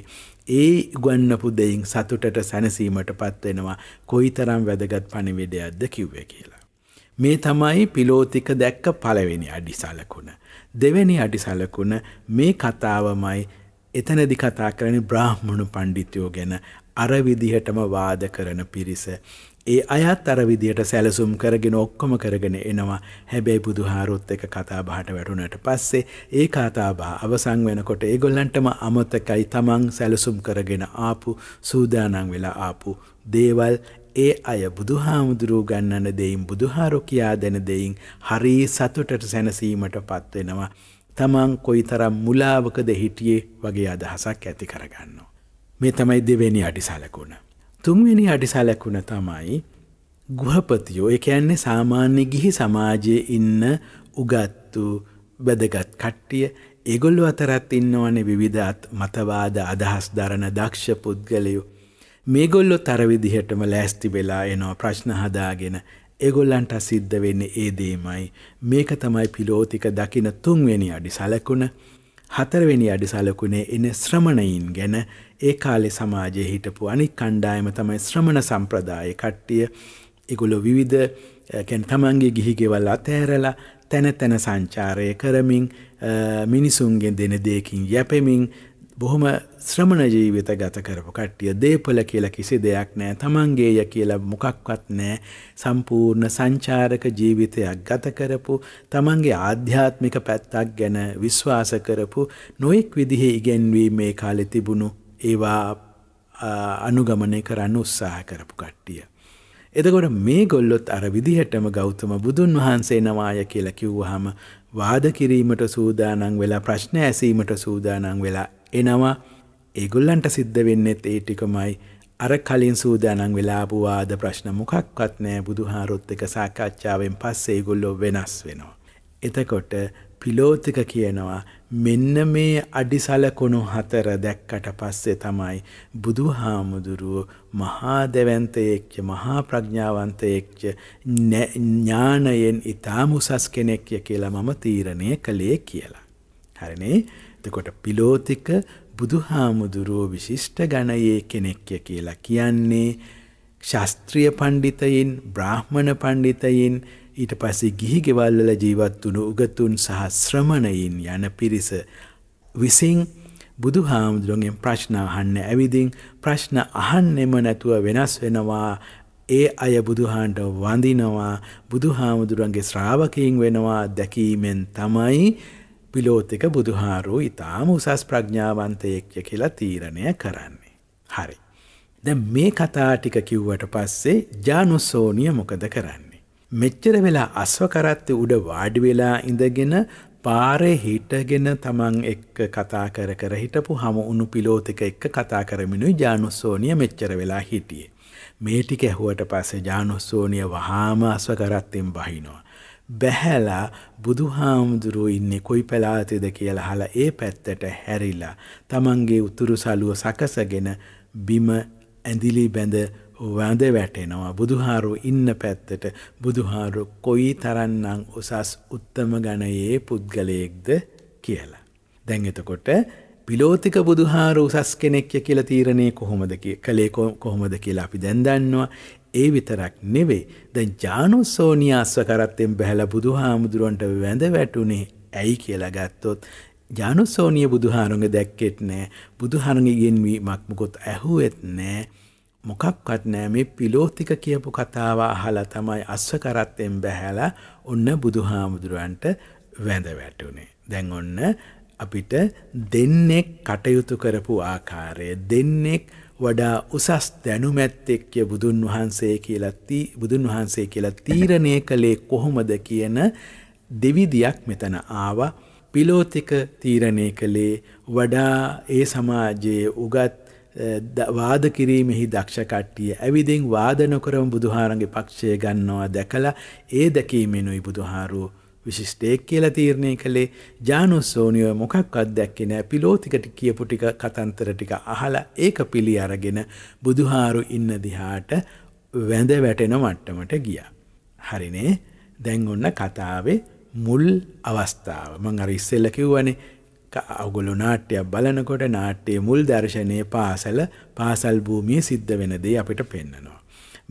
ඒ ගන්නපු දෙයින් සතුටට සැනසීමට පත්වෙනවා කොයි තරම් වැදගත් පණිවිඩයක්ද කිව්ව කියලා. මේ තමයි පිලෝතික දැක්ක පළවෙනි අඩිසලකුණ. දෙවැනි අඩිසලකුණ මේ කතාවමයි එතනදි කතා කරන බ්‍රාහ්මණු පණ්ඩිතයෝ ගැන අර විදිහටම වාද කරන පිරිස ඒ අයත් අර විදියට සැලසුම් කරගෙන ඔක්කොම කරගෙන එනවා හැබැයි බුදු හාරුත් එක කතා බහට වැටුනට පස්සේ ඒ කතාබා අවසං වෙනකොට ඒගොල්ලන්ටම අමතකයි තමන් සැලසුම් කරගෙන ආපු සූදානං වෙලා ආපු දේවල් ඒ අය බුදුහාමුදුරුව ගන්නන දෙයින් බුදුහාරු කියා දෙන දෙයින් හරි සතුටට සැනසීමට පත්වෙනවා. තමන් කොයි තරම් මුලාවකද හිටියේ වගේ අදහසක් ඇති කරගන්නවා. මේ තමයි දෙවෙනි අඩිසලකුණ. තුන්වෙනි අඩිසලකුණ තමයි ගුහපතියෝ එක ඇන්නේ සාමාන්‍ය ගිහි සමාජයේ ඉන්න උගත්තු වැදගත් කට්ටිය ඒගොල්ලු අතරත් ඉන්නවනේ විවිධත් මතවාද අදහස් දරණ දක්ෂ පුද්ගලයෝ මේගොල්ලො තරවිදිහටම ලෑස්ති වෙලා එනවා ප්‍රශ්න හදාගෙන එගොල්ලන්ට සිද්ධ වෙන්නේ ඒ දේමයි මේක තමයි පිලෝතික දකින තුන්වෙනි අඩි සලකුණ හතරවෙනි අඩිසලකුණේ එන ශ්‍රමණයින් ගැන ඒ කාලේ සමාජයේ හිටපු අනික් කණ්ඩායම තමයි ශ්‍රමණ සම්ප්‍රදාය කට්ටිය ඒගොල්ලෝ විවිධ කැන් තමන්ගේ ගිහිගෙවල් අතෑරලා තැන තැන සංචාරය කරමින් මිනිසුන්ගෙන් දෙන දෙයකින් යැපෙමින් බොහොම ශ්‍රමණ ජීවිත ගත කරපු කට්ටිය දේපල කියලා කිසි දෙයක් නෑ තමන්ගේය කියලා මොකක්වත් නෑ සම්පූර්ණ සංචාරක ජීවිතයක් ගත කරපු තමන්ගේ ආධ්‍යාත්මික පැත්තක් ගැන විශ්වාස කරපු නොයෙක් විදිහ ඉගැන්වීම මේ කාලෙ තිබුණු ඒවා අනුගමනය කරන්න උත්සාහ කරපු කට්ටිය. එදකොට මේ ගොල්ලොත් අර විදිහටම ගෞතම බුදුන් වහන්සේ නවාය කියලා කිව්වහම වාද කිරීමට සූදානං වෙලා ප්‍රශ්න ඇසීමට සූදානං වෙලා එනවා ඒගොල්ලන්ට සිද්ධ වෙන්නෙත් ඒ ටිකමයි අර කලින් සූදානන් වෙලාබවාද ප්‍රශ්න මොකක්වත් නෑ බුදුහාරොත් එක සාකච්ඡාවෙන් පස්සේ ගොල්ලො වෙනස් වෙනවා. එතකොට පිලෝතික කියනවා මෙන්න මේ අඩිසලකුණු හතර දැක්කට පස්සේ තමයි බුදු හාමුදුරුවෝ මහා දෙවන්තයෙක්්‍ය මහා ප්‍රඥාවන්තයෙක්්‍ය ඥානයෙන් ඉතා මුසස් කෙනෙක්ය කියලා මම තීරණය කළේ කියලා. හරිනේ එතකොට පිලෝතික බුදුහාමුදුරුවෝ විශිෂ්ට ගණයේ කෙනෙක්ය කියලා කියන්නේ ශාස්ත්‍රීය පණ්ඩිතයින් බ්‍රාහ්මණ පණ්ඩිතයින් ඊට පස්සේ ගිහි ගෙවල්වල ජීවත් වුණු උගතුන් සහ ශ්‍රමණයින් යන පිරිස විසින් බුදුහාමුදුරුවන්ගෙන් ප්‍රශ්න අහන්න ඇවිදින් ප්‍රශ්න අහන්නෙම නැතුව වෙනස් වෙනවා ඒ අය බුදුහාන්ට වඳිනවා බුදුහාමුදුරන්ගේ ශ්‍රාවකයින් වෙනවා දැකීමෙන් තමයි පිලෝතික බුදුහාරු ඉතාම උසස් ප්‍රඥාවන්තයෙක්ය කියලා තීරණය කරන්නේ. හරි. දැ මේ කතා ටික කිව්වට පස්සේ ජානුස්සෝනිය මොකද කරන්නේ. මෙච්චර වෙලා අස්වකරත්ත උඩ වාඩිවෙලා ඉඳගෙන පාරේ හිටගෙන තමන් එක්ක කතා කර කර හිටපු හම උුණු පිලෝතික එක්ක කතා කරමිනු ජානුස්සෝනිය මෙච්චර වෙලා හිටියේ. මේ ටික ඇහුවට පස්සේ ජානුස්සෝනිය වහාම අස්වකරත්තෙන් බහිනවා. බැහැලා බුදුහාමුදුරුවෝ ඉන්නේ කොයි පළාතේද කියලා අහලා ඒ පැත්තට හැරිලා තමන්ගේ උතුරු සලුව සකසගෙන බිම ඇඳිලි බැඳ වැඳ වැටෙනවා බුදුහාරු ඉන්න පැත්තට බුදුහාරු කොයි තරන්නම් උසස් උත්තම ගණයේ පුද්ගලයෙක්ද කියලා. දැන් එතකොට විලෝතික බුදුහාර උසස් කෙනෙක්ය කියලා තීරණය කොහොමද කළේ කොහොමද කියලා අපි දැන් දන්නවා. ඒ විතරක් නෙවෙයි. දැන් ජානුසෝනියාස්ව කරත්තෙන් බැහැලා බුදුහාමුදුරන්ට වැඳ වැටුනේ ඇයි කියලා ගත්තොත් ජානුසෝනිය බුදුහාරුන්ග දැක්කෙත් නෑ. බුදුහාරුන්ගේ ගෙන්වීමක් මොකොත් ඇහුවෙත් නෑ. මොකක්වත් නෑ මේ පිලෝතික කියපු කතාව අහලා තමයි අස්ව කරත්තෙන් බැහැලා ඔන්න බුදුහාමුදුරන්ට වැඳ වැටුනේ. දැන් ඔන්න අපිට දෙන්නෙක් කටයුතු කරපු ආකාරය දෙන්නෙක් වඩා උසස් දැනුමැත්තෙක්ය බුදුන් වහන්සේ කියලත්ති බුදුන් වහන්සේ කියලා තීරණය කළේ කොහොමද කියන දෙවිදියක් මෙතන ආව පිලෝතික තීරණය කළේ වඩා ඒ සමාජයේ උගත් වාද කිරීමෙහි දක්ෂකට්ටිය ඇවිදින් වාදනොකරම බුදුහාරන්ගේ පක්ෂය ගන්නවා දැකලා ඒ දැකීමෙනුයි බුදුහාරුව විශිෂ්ටයෙක් කියලා තීරණය කළේ ජානුස්සෝනියෝ මොකක්වත් දැක්කේ නෑ පිලෝතිකට කියපු ටික කතන්තර ටික අහලා ඒක පිළි අරගෙන බුදුහාරු ඉන්න දිහාට වැඳ වැටෙන මට්ටමට ගියා. හරිනේ දැන් ඔන්න කතාවේ මුල් අවස්ථාව මං අර ඉස්සෙල්ල කිව්වනේ අවගොලු නාට්‍යයක් බලනකොට නාට්‍යයේ මුල් දර්ශනයේ පාසල පාසල් භූමිය සිද්ධ වෙන දේ අපිට පෙන්වනවා.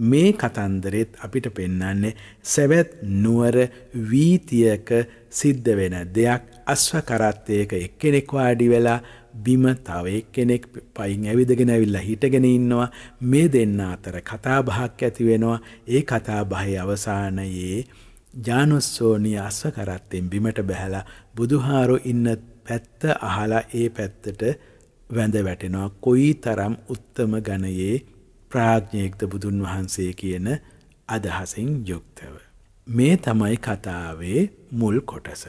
මේ කතන්දරෙත් අපිට පෙන්නන්නේ සැවැත් නුවර වීතියක සිද්ධ වෙන දෙයක් අස්වකරත්තයක එක්කෙනෙක් වාඩි වෙලා බිම තව එක්කෙනෙක් පයින් ඇවිදගෙන ඇවිල්ලා හිටගෙන ඉන්නවා මේ දෙන්න අතර කතාබහක් ඇති වෙනවා ඒ කතාබහේ අවසානයේ ජානුස්සෝනී අස්වකරත්තෙන් බිමට බැහැලා බුදුහාරු ඉන්න පැත්ත අහලා ඒ පැත්තට වැඳ වැටෙනවා කොයි තරම් උත්තම ගණයේ ප්‍රාඥයෙක්ද බුදුන් වහන්සේ කියන අදහසින් යුක්තව. මේ තමයි කතාවේ මුල් කොටස.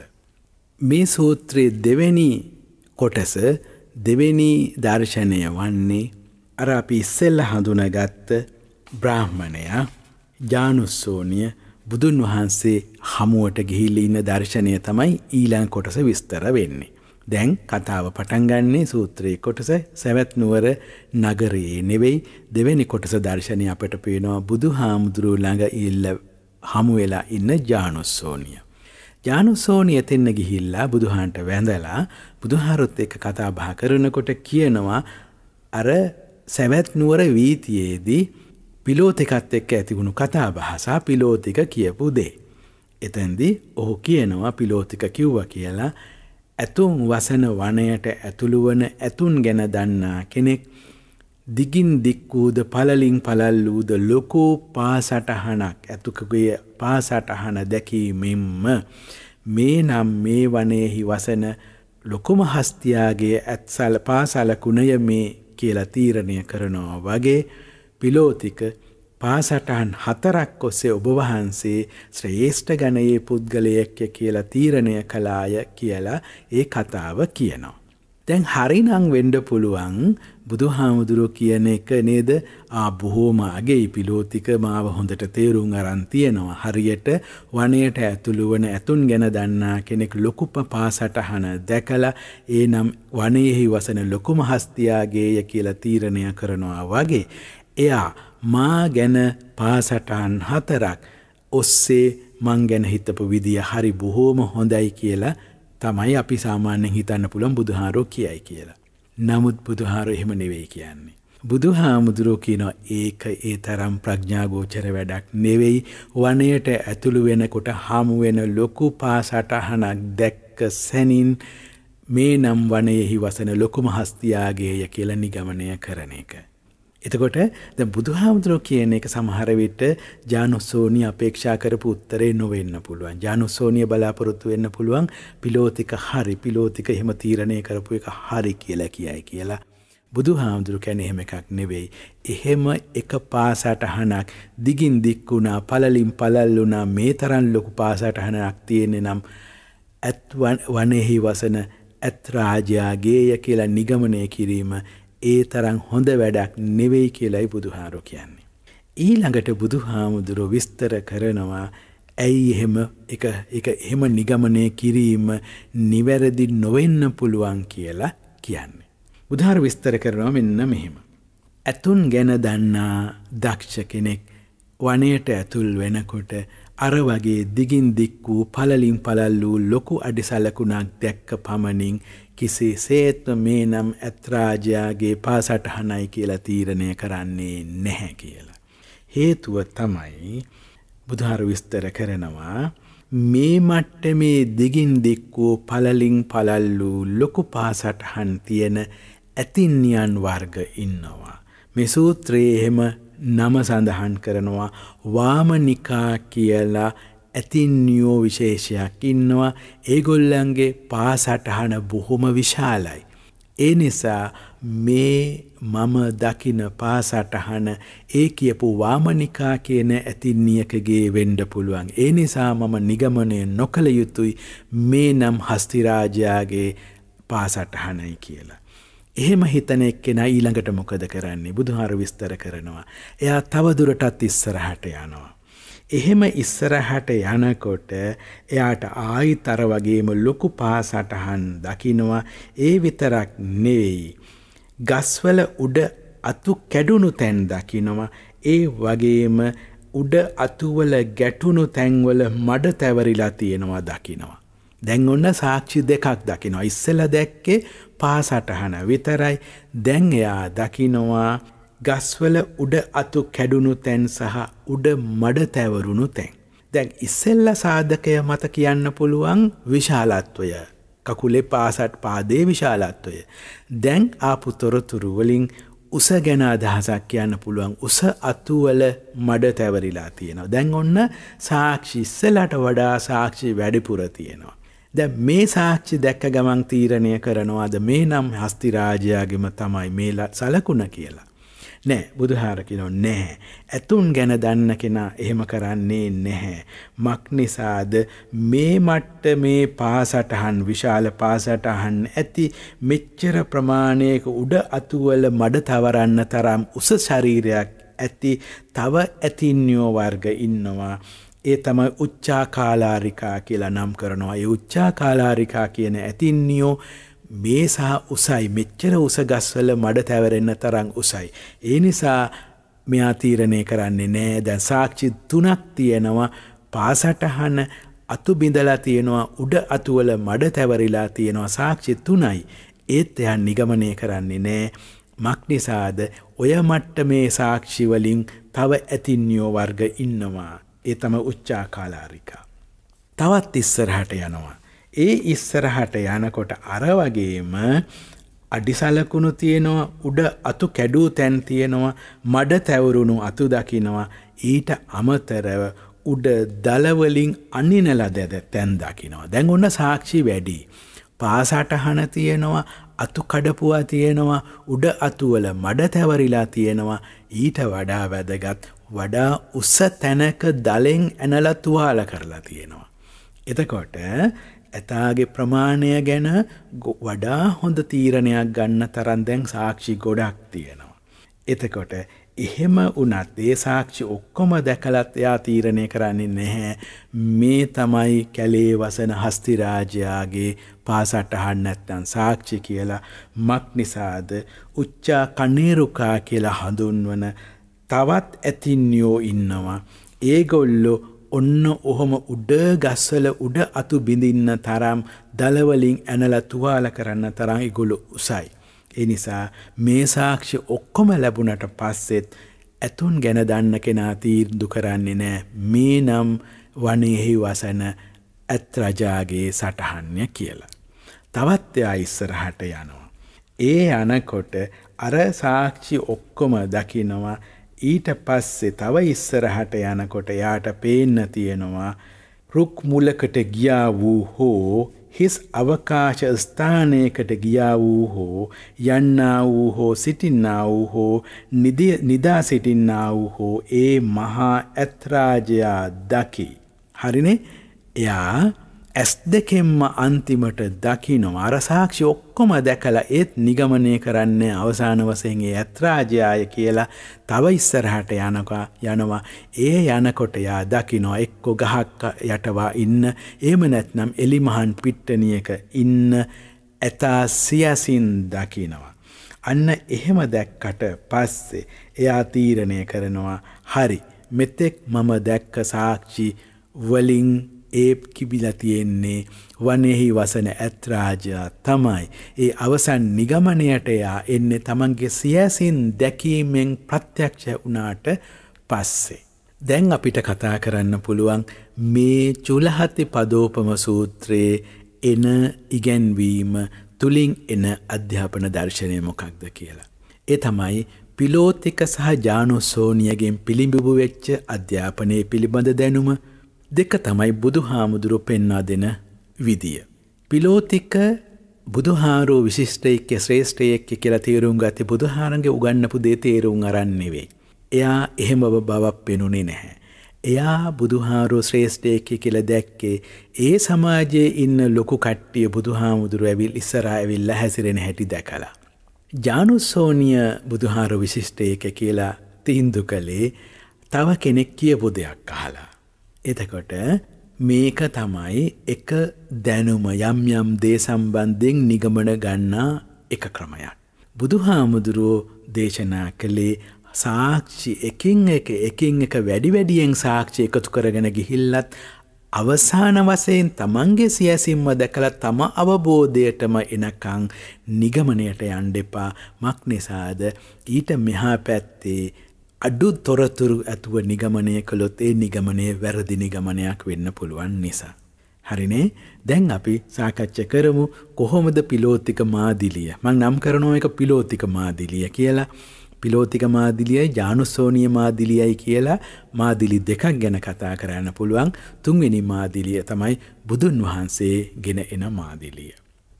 මේ සූත්‍රයේ දෙවැනි කොටස දෙවෙනි දර්ශනය වන්නේ අර අපි ඉස්සෙල්ල හඳුනගත්ත බ්‍රාහ්මණයා ජානුස්සෝනිය බුදුන් වහන්සේ හමුවට ගිහිල්ල ඉන්න දර්ශනය තමයි ඊළං කොටස විස්තර වෙන්නේ. දැන් කතාව පටන්ගන්නේ සූත්‍රයේ කොටස සැවැත් නුවර නගරයේ නෙවෙයි දෙවැනි කොටස දර්ශනය අපට පේනවා බුදු හාමුදුරුව ළඟ ඉල්ල හමුවෙලා ඉන්න ජානුස්සෝනිය. ජානුස්සෝනිය එතෙන්න ගිහිල්ලා බුදුහාන්ට වැඳලා බුදුහාරුත් එක්ක කතා බහ කරනකොට කියනවා අර සැවැත් නුවර වීතියේදී පිලෝතිකත් එක්ක ඇතිවුණු කතා බහසා පිලෝතික කියපු දේ. එතැන්දි ඔහු කියනවා පිලෝතික කිව්ව කියලා ඇතුන් වසන වනයට ඇතුළුවන ඇතුන් ගැන දන්නා කෙනෙක් දිගින් දික් වූද පළලින් පළල් වූද ලොකෝ පාසටහනක් ඇතුකගේ පාසටහන දැකීමෙන්ම මේ නම් මේ වනයෙහි වසන ලොකුම හස්තියාගේ ඇත්සල පාසලකුණය මේ කියලා තීරණය කරනවා වගේ පිලෝතික පාසටහන් හතරක් ඔස්සේ ඔබ වහන්සේ ශ්‍රේෂ්ඨ ගණයේ පුද්ගලයෙක්ය කියලා තීරණය කළාය කියලා ඒ කතාව කියනවා. දැන් හරිනං වෙන්ඩ පුළුවන් බුදුහාමුදුරුව කියන එක නේද ආ බොහෝම අගේ පිලෝතික මාව හොඳට තේරුම් අරන් තියෙනවා හරියට වනයට ඇතුළුවන ඇතුන් ගැන දන්නා කෙනෙක් ලොකුප පාසටහන දැකලා ඒ නම් වනයෙහි වසන ලොකුම හස්තියාගේය කියලා තීරණය කරනවා වගේ එයා මා ගැන පාසටාන් හතරක් ඔස්සේ මං ගැන හිතපු විදිිය හරි බොහෝම හොඳයි කියලා තමයි අපි සාමාන්‍යෙන් හිතන්න පුළන් බුදුහාරෝ කියයි කියලා. නමුත් බුදුහාරෝ එහෙම නෙවෙයි කියන්නේ. බුදුහාමුදුරෝ කියනවා ඒක ඒ තරම් ප්‍රඥාගෝචර වැඩක් නෙවෙයි වනයට ඇතුළු වෙනකොට හාමුවෙන ලොකු පාසටහනක් දැක්ක සැනින් මේ නම් වනයෙහි වසන ලොකුම හස්තියාගේය කියල නිගමනය කරන එක. එතකොට ද බුදුහාමුදුරුව කියන එක සමහරවිට ජානුස්සෝනී අපේක්ෂා කරපු උත්තරේ නොවෙන්න පුළුවන් ජානුස්සෝනිය බලාපොරොත්තු වෙන්න පුළුවන් පිලෝතික හරි පිලෝතික එහෙම තීරණය කරපු එක හරි කියලා කියයි කියලා. බුදු හාමුදුරු කැන එහෙම එකක් නෙවෙයි. එහෙම එක පාසටහනක් දිගින් දික් වුණා පලලින් පලල් වුණා මේ තරන් ලොකු පාසටහනක් තියෙනෙ නම් ඇත් වනෙහි වසන ඇත්රාජයාගේය කියලා නිගමනය කිරීම ඒ තරම් හොඳ වැඩක් නෙවෙයි කියලයි බුදුහාරු කියන්නේ. ඊළඟට බුදුහාමුදුරු විස්තර කරනවා ඇයි එහෙම එක එක එහෙම නිගමනය කිරීම නිවැරදි නොවෙන්න පුළුවන් කියලා කියන්නේ. බුධාර විස්තර කරනවා මෙන්න මෙහෙම. ඇතුන් ගැන දන්නා දක්ෂ කෙනෙක් වනයට ඇතුල් වෙනකොට අර වගේ දිගින් දික් වූ පළලින් පළල් වූ ලොකු අඩිසලකුණක් දැක්ක පමණින් කිසිසේත්ම මේ නම් ඇත්රාජයාගේ පාසටහනයි කියලා තීරණය කරන්නේ නැහැ කියලා. හේතුව තමයි බුදුහාර විස්තර කරනවා මේ මට්ටමේ දිගින් දික්කෝ පළලින් පළල්ලූ ලොකු පාසටහන් තියෙන ඇතින්නියන් වර්ග ඉන්නවා. මේ සූත්‍රයේ එහෙම නම සඳහන් කරනවා වාමනිකා කියලා ඇතින්යෝ විශේෂයක් ඉන්නවා ඒගොල්ලන්ගේ පාසටහන බොහොම විශාලයි. ඒ නිසා මේ මම දකින පාසටහන ඒ කියපු වාමනිකා කියන ඇතින්නියකගේ වෙන්ඩ පුළුවන්. ඒ නිසා මම නිගමනය නොකළ යුතුයි මේ නම් හස්තිරාජයාගේ පාසටහනයි කියලා. එහෙම හිතන එක්කෙන ඊළඟට මොකද කරන්නේ බුදුහාර විස්තර කරනවා. එයා තවදුරටත් ඉස්සරහට යනවා. එහෙම ඉස්සරහට යනකොට එයාට ආයිතර වගේම ලොකු පාසටහන් දකිනවා ඒ විතරක් නෙවෙයි. ගස්වල උඩ අතු කැඩුණු තැන් දකිනවා ඒ වගේම උඩ අතුවල ගැටුණු තැන්වල මඩ තැවරිලා තියෙනවා දකිනවා. දැන් ඔන්න සාක්ෂි දෙකක් දකිනවා. ඉස්සෙල දැක්කේ පාසටහන විතරයි දැන් එයා දකිනවා ගස්වල උඩ අතු කැඩුණු තැන් සහ උඩ මඩ තැවරුණු තැන්. දැන් ඉස්සෙල්ල සාධකය මත කියන්න පුළුවන් විශාලත්වය. කකුලේ පාසට් පාදේ විශාලත්වය. දැන් ආපු තොරතුරුවලින් උස ගැන අදහසක් කියන්න පුළුවන් උස අතුවල මඩ තැවරිලා තියෙනවා. දැන් ඔන්න සාක්ෂි ඉස්සලට වඩා සාක්ෂි වැඩිපුර තියෙනවා. දැ මේ සාච්චි දැක්ක ගමන් තීරණය කරනවාද මේ නම් හස්තිරාජයාගෙම තමයි මේලත් සලකුණ කියලා. නෑ බුදුහාර කියනෝ නැහැ. ඇතුන් ගැන දන්න කෙනා එහෙම කරන්නේ නැහැ. මක් නිසාද මේ මට්ට මේ පාසටහන් විශාල පාසටහන් ඇති මෙච්චර ප්‍රමාණයක උඩ අතුවල මඩ තවරන්න තරම් උස ශරීරයක් ඇති තව ඇතින්යෝ වර්ග ඉන්නවා. ඒ තමයි උච්චා කාලාරිකා කියලා නම් කරනවා. ඒ උච්චා කාලාරිකා කියන ඇතින්නියෝ මේ සහ උසයි මෙච්චර උස ගස්වල මඩ තැවරෙන්න තරං උසයි. ඒ නිසා මෙයා තීරණය කරන්නේ නෑ දැ සාක්ෂි තුනක් තියෙනවා පාසටහන අතුබිඳලා තියෙනවා උඩ අතුවල මඩ තැවරිලා තියෙනවා සාක්ෂි තුනයි. ඒත් එයන් නිගමනය කරන්නේ නෑ. මක්නිසාද ඔය මට්ට මේ සාක්ෂිවලින් තව ඇතින්යෝ වර්ග ඉන්නවා. ඒ තම උච්චා කාලාරිකා. තවත් ඉස්සරහට යනවා. ඒ ඉස්සරහට යනකොට අර වගේම අඩිසලකුණු තියෙනවා උඩ අතු කැඩූ තැන් තියෙනවා මඩ තැවුරුණු අතු දකිනවා ඊට අමතරව උඩ දලවලින් අනිනල දැද තැන් දකිනවා. දැන් ඔන්න සාක්ෂි වැඩි. පාසටහන තියෙනවා අතු කඩපුවා තියෙනවා උඩ අතුවල මඩ තැවරිලා තියෙනවා ඊට වඩා වැදගත් වඩා උස තැනක දලෙන් ඇනල තුවාල කරලා තියෙනවා. එතකොට ඇතාගේ ප්‍රමාණය ගැන වඩා හොඳ තීරණයක් ගන්න තරන් දැන් සාක්ෂි ගොඩක් තියෙනවා. එතකොට එහෙම වනත් ඒ සාක්ෂි ඔක්කොම දැකලත් එයා තීරණය කරන්නේ නැහැ මේ තමයි කැලේ වසන හස්තිරාජයාගේ පාසටහන් නැත්තන් සාක්ෂි කියලා මක් නිසාද උච්චා කනේරුකා කියලා හඳුන්වන තවත් ඇතින්යෝ ඉන්නවා ඒගොල්ලෝ ඔන්න ඔහොම උඩ ගස්වල උඩ අතු බිඳින්න තරම් දලවලින් ඇනල තුවාල කරන්න තරම් ඉගොලු උසයි. එනිසා මේ සාක්ෂි ඔක්කොම ලැබුණට පස්සෙත් ඇතුන් ගැන දන්න කෙනා තීර්දු කරන්නේ නෑ මේ නම් වනයෙහි වසන ඇත්රජාගේ සටහන්ය කියලා. තවත්්‍යයා ඉස්සරහට යනවා. ඒ අනකොට අර සාක්ෂි ඔක්කොම දකිනවා ඊට පස්සේ තව ඉස්සරහට යනකොට යාට පේන්න තියෙනවා රුක් මුලකට ගියා වූ හෝ හිස් අවකාශ ස්ථානයකට ගියා වූ හෝ යන්නා වූ හෝ සිටින්නා වූ හෝ නිදා සිටින්නා වූ හෝ ඒ මහා ඇත්රාජයා දකි. හරිනේ එයා ඇස් දෙකෙන්ම අන්තිමට දකිනොම අරසාක්ෂි ඔක්කොම දැකල ඒත් නිගමනය කරන්නේ අවසාන වසයන්ගේ ඇත්රාජයාය කියලා තව ඉස්සරහට යනකා යනවා ඒ යනකොට යා දකිනෝ එක්කො ගහක් යටවා ඉන්න ඒම නැත්නම් එලිමහන් පිට්ටනියක ඉන්න ඇතා සියසින් දකිනවා. අන්න එහෙම දැක්කට පස්සේ එයා තීරණය කරනවා හරි මෙතෙක් මම දැක්ක සාක්ෂි වලින් ඒ කිබිලා තියෙන්නේ වනෙහි වසන ඇත්රාජා තමයි. ඒ අවසන් නිගමනයට එයා එන්නේ තමන්ගේ සියසින් දැකීමෙන් ප්‍රත්‍යක්ෂ වුණාට පස්සේ. දැන් අපිට කතා කරන්න පුළුවන් මේ චුලහති පදෝපම සූත්‍රයේ එන ඉගැන්වීම තුළින් එන අධ්‍යාපන දර්ශනය මොකක්ද කියලා. ඒ තමයි පිලෝතික සහ ජානුස්සෝනියගෙන් පිළිබිබු වෙච්ච අධ්‍යාපනය පිළිබඳ දැනුම දෙක තමයි බුදු හාමුදුරු පෙන්වා දෙන විදිය. පිලෝතික බුදුහාරෝ විශිෂ්ටයික්‍ය ශ්‍රේෂ්ඨයෙක්්‍ය කියලා තේරුම් ගත බුදුහාරන්ගේ උගන්නපු දේ තේරුම් අරන්නෙවෙයි. එයා එහෙම බවක් පෙනුනේ නැහැ. එයා බුදුහාරු ශ්‍රේෂ්ඨයකි කියල දැක්කේ ඒ සමාජයේ ඉන්න ලොකු කට්ටිය බුදුහාමුදුරු ඇවිල් ඉස්සරාඇවිල්ල හැසිරෙන හැටි දැකලා. ජානුස්සෝනිය බුදුහාරු විශිෂ්ටයක කියලා තිහින්දු කළේ තව කෙනෙක් කියපු දෙයක් අහලා. එතකොට මේක තමයි එක දැනුම යම් යම් දේ සම්බන්ධයෙන් නිගමන ගන්නා එක ක්‍රමයක්. බුදුහාමුදුරුවෝ දේශනා කළේ සාක්ෂි එකින් එක එකින් එක වැඩි වැඩියෙන් සාක්ෂි එකතු කරගෙන ගිහිල්ලත් අවසාන වසයෙන් තමන්ගේ සියසිම්ම දැකළ තම අවබෝධයටම එනකං නිගමනයට යන්ඩෙපා මක් නිසාද ඊට මෙහා පැත්තේ අඩු තොරතුරු ඇතුව නිගමනය කළොත් ඒ නිගමනය වැරදි නිගමනයක් වෙන්න පුළුවන් නිසා. හරිනේ දැන් අපි සාකච්ඡ කරමු කොහොමද පිලෝතික මාදිලිය මං නම් කරනෝ එක පිලෝතික මාදිලිය කියලා පිලෝතික මාදිලියයි ජානුස්සෝනීය මාදිලියයි කියලා මාදිලි දෙකක් ගැන කතා කරන්න පුළුවන් තුන්වෙනි මාදිලිය තමයි බුදුන් වහන්සේ ගෙන එන මාදිලිය.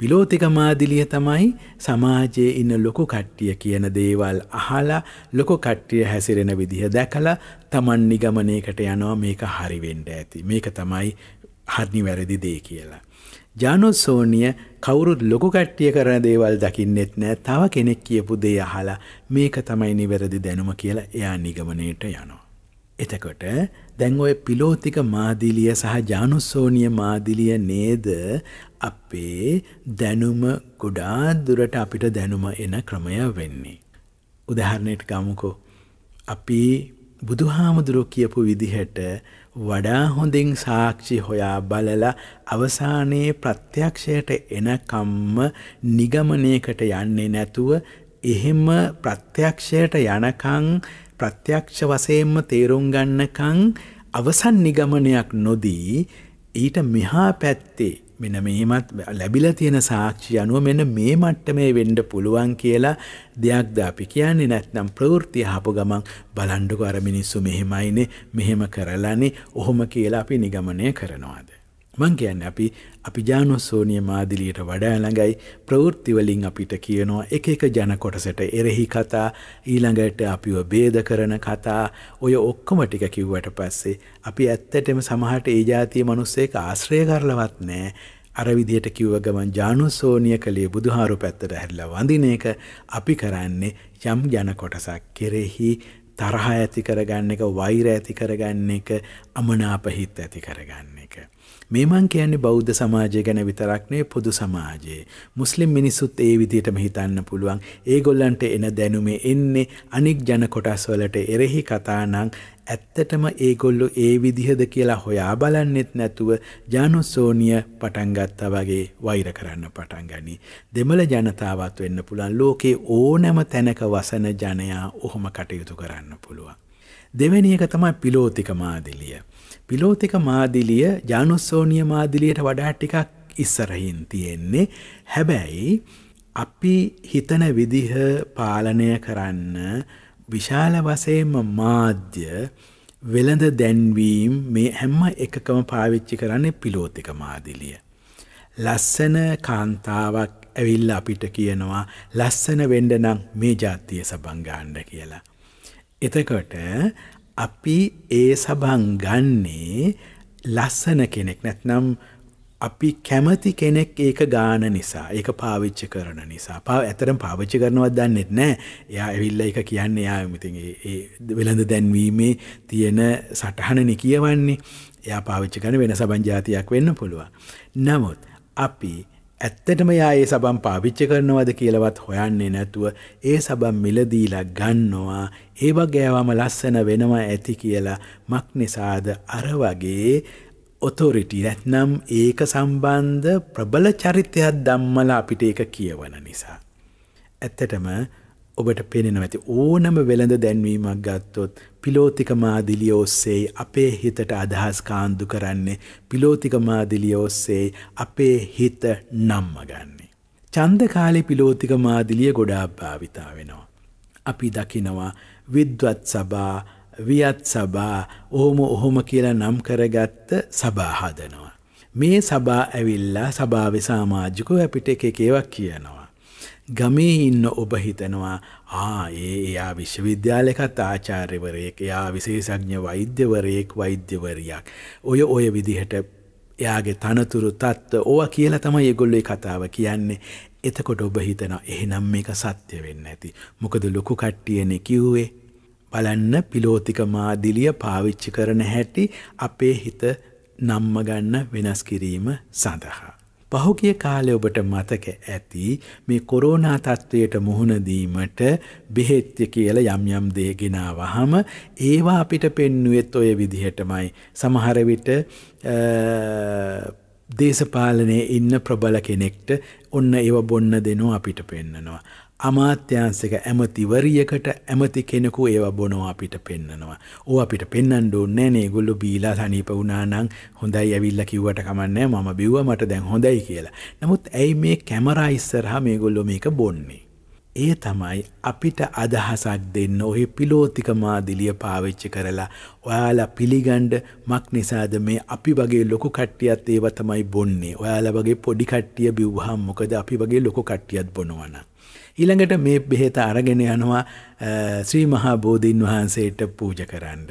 පිලෝතික මාදිලිය තමයි සමාජයේ ඉන්න ලොකු කට්ටිය කියන දේවල් අහලා ලොකු කට්ටිය හැසිරෙන විදිහ දැකලා තමන් නිගමනයකට යනවා මේක හරිවෙන්ඩ ඇති. මේක තමයි හරණි වැරදි දේ කියලා. ජානොස්සෝනිය කවුරුත් ලොකු කට්ටිය කරන දේවල් දකින්නෙත් නෑ තව කෙනෙක් කියපු දේ අහලා මේක තමයි නිවැරදි දැනුම කියලා එයා නිගමනයට යනවා. එතකොට දැන් ඔය පිලෝතික මාදිලිය සහ ජානුස්සෝනිය මාදිලිය නේද අපේ දැනුම ගොඩා දුරට අපිට දැනුම එන ක්‍රමය වෙන්නේ. උදහරණයට ගමුකෝ. අපි බුදුහාමුදුරුව කියපු විදිහට වඩා හොඳින් සාක්ෂි හොයා බලලා අවසානයේ ප්‍රත්‍යක්ෂයට එනකම්ම නිගමනයකට යන්නේ නැතුව එහෙම ප්‍රත්‍යක්ෂයට යනකං ප්‍රත්‍යක්ෂ වශයෙන්ම තේරුම් ගන්නකං අවසන් නිගමනයක් නොදී ඊට මෙහා පැත්තේ මෙන මෙහෙමත් ලැබිල තියෙන සාක්ෂි අනුව මෙන මේ මට්ටමේ වෙන්ඩ පුළුවන් කියලා දෙයක් දාපි කියන්නේ නැත්නම් ප්‍රවෘත්ති හපු ගමන් බලන්ඩුක අර මිනිස්සු මෙහෙමයිනේ මෙහෙම කරලානේ ඔහොම කියලා අපි නිගමනය කරනවාද. මං කියන්නේ අපි අපි ජානොස්සෝනිය මාදිලියට වඩා ළඟයි ප්‍රවෘත්ති වලින් අපිට කියනවා එක එක ජන කොටසට එරෙහි කතා ඊළඟට අපිව ભેද කරන කතා ඔය ඔක්කොම ටික කිව්වට පස්සේ අපි ඇත්තටම සමහරට ඒ જાතිය මිනිස්සෙක් ආශ්‍රය කරලවත් නැහැ අර විදියට කිව්ව ගමන් ජානොස්සෝනිය කලේ බුදුහාරු පැත්තට හැරිලා වඳින එක අපි කරන්නේ යම් ජන කොටසක් කෙරෙහි තරහ ඇති කරගන්න එක වෛර ඇති කරගන්න එක අමනාප හිත් ඇති කරගන්න මේ මං කියන්නේ බෞද්ධ සමාජය ගැන විතරක් නේ පොදු සමාජයේ. මුස්ලිම් මිනිසුත් ඒ විදිහටම හිතන්න පුළුවන්. ඒගොල්ලන්ට එන දැනුමේ එන්නේ අනික් ජන කොටස් වලට එරෙහි කතා නම් ඇත්තටම ඒගොල්ලෝ ඒ විදිහද කියලා හොයා බලන්නෙත් නැතුව ජානුසෝනිය පටන් ගත්තා වගේ වෛර කරන්න පටන් ගනී. දෙමළ ජනතාවත් වෙන්න පුළුවන්. ලෝකේ ඕනෑම තැනක වසන ජනයා ඔහොම කටයුතු කරන්න පුළුවන්. දෙවැනි එක තමයි පිලෝතික මාදිලිය. විලෝතික මාදිලිය ජානුස්සෝනිය මාදිලියට වඩා ටිකක් ඉස්සරහින් තියෙන්නේ. හැබැයි අපි හිතන විදිහ පාලනය කරන්න විශාල වසයෙන්ම මාධ්‍ය වෙළඳ දැන්වීම් මේ හැම්ම එකකම පාවිච්චි කරන්නේ පිලෝතික මාදිලිය. ලස්සන කාන්තාවක් ඇවිල්ල අපිට කියනවා ලස්සන වෙන්ඩනම් මේ ජාතිය සබංගාණ්ඩ කියලා. එතකොට අපි ඒ සබන් ගන්නේ ලස්සන කෙනෙක් නැත්නම් අපි කැමති කෙනෙක් ඒක ගාන නිසා ඒක පාවිච්චි කරන නිසා පා ඇතරම් පාවිච්චි කරනවත් දන්නෙත් නෑ එයා ඇවිල්ල එක කියන්න යාමතින් වෙළඳ දැන්වීමේ තියෙන සටහනනි කියවන්නේ එයා පාවිච්චි කරන වෙන සබංජාතියක් වෙන්න පුළුවන්. නමුත් අපි ඇත්තටම යා ඒ සබම් පාවිච්ච කරනවද කියලවත් හොයන්නේ නැතුව ඒ සබම් මිලදීලා ගන්නවා ඒ වගේවම ලස්සන වෙනවා ඇති කියලා මක් නිසාද අර වගේ ඔතෝරිටි නැත්නම් ඒක සම්බන්ධ ප්‍රබල චරිතයක් දම්මලා අපිට ඒක කියවන නිසා. ඇත්තටම ඔබට පෙනෙනව ඇති ඕනම වෙළඳ දැන්වීමක් ගත්තොත් පිලෝතික මාදිලිය ඔස්සේ අපේ හිතට අදහස් කාන්දු කරන්නේ පිලෝතික මාදිලිය ඔස්සේ අපේ හිත නම්මගන්නේ. චන්ද කාලේ පිලෝතික මාදිලිය ගොඩාක් භාවිතා වෙනවා. අපි දකිනවා විද්වත් සභා වියත් සභා ඔහොම ඔහොම කියලා නම් කරගත්ත සභා හදනවා. මේ සභා ඇවිල්ලා සභාව සාමාජිකෝ අපිට එක එකේවක් කියනවා. ගමේ ඉන්න ඔබ හිතනවා ආ ඒ එයා විශ්වවිද්‍යාලයකත් ආචාර්යවරයෙක් එයා විශේෂඥ වෛද්‍යවරයෙක් වෛද්‍යවරයක් ඔය ඔය විදිහට එයාගේ තනතුරු තත්ත්ව ඕව කියලා තමයි ඒගොල්ලේ කතාව කියන්නේ එතකොට ඔබ හිතනවා එහෙනම් මේක සත්‍ය වෙන්න ඇති මොකද ලොකු කට්ටියනේ කිව්වේ බලන්න පිලෝතික මාදිලිය පාවිච්චි කරන හැටි අපේ හිත නම්ම ගන්න වෙනස් කිරීම සඳහා පහුගිය කාලය ඔබට මතක ඇති මේ කොරෝනා තත්ත්වයට මුහුණදීමට බෙහෙත්්‍ය කියල යම් යම් දේගෙනාව හම ඒවා අපිට පෙන්නුවෙත් ඔය විදිහටමයි සමහරවිට දේශපාලනය ඉන්න ප්‍රබල කෙනෙක්ට ඔන්න ඒව බොන්න දෙනවා අපිට පෙන්නනවා. අමාත්‍යංශක ඇමතිවරියකට ඇමති කෙනෙකු ඒවා බොනවා අපිට පෙන්නනවා. ඕ අපිට පෙන්වන්න ඕනේ නෑ ඒගොල්ලෝ බීලා සනීප වුණා නම් හොඳයි ඇවිල්ලා කිව්වට කමන්නේ මම බිව්වා මට දැන් හොඳයි කියලා. නමුත් ඇයි මේ කැමරා ඉස්සරහා මේගොල්ලෝ මේක බොන්නේ? ඒ තමයි අපිට අදහසක් දෙන්න ඔහි පිලෝතික මාදිලිය පාවිච්චි කරලා ඔයාලා පිළිගණ්ඩ මක් නිසාද මේ අපි වගේ ලොකු කට්ටියත් ඒව තමයි බොන්නේ ඔයාලා වගේ පොඩි කට්ටිය බිව්හම් මොකද අපි වගේ ලොකු කට්ටියත් බොනවනම්. ඊළඟට මේ බෙහෙත අරගෙන යනවා ශ්‍රී මහා බෝධීන් වහන්සේට පූජ කරන්න.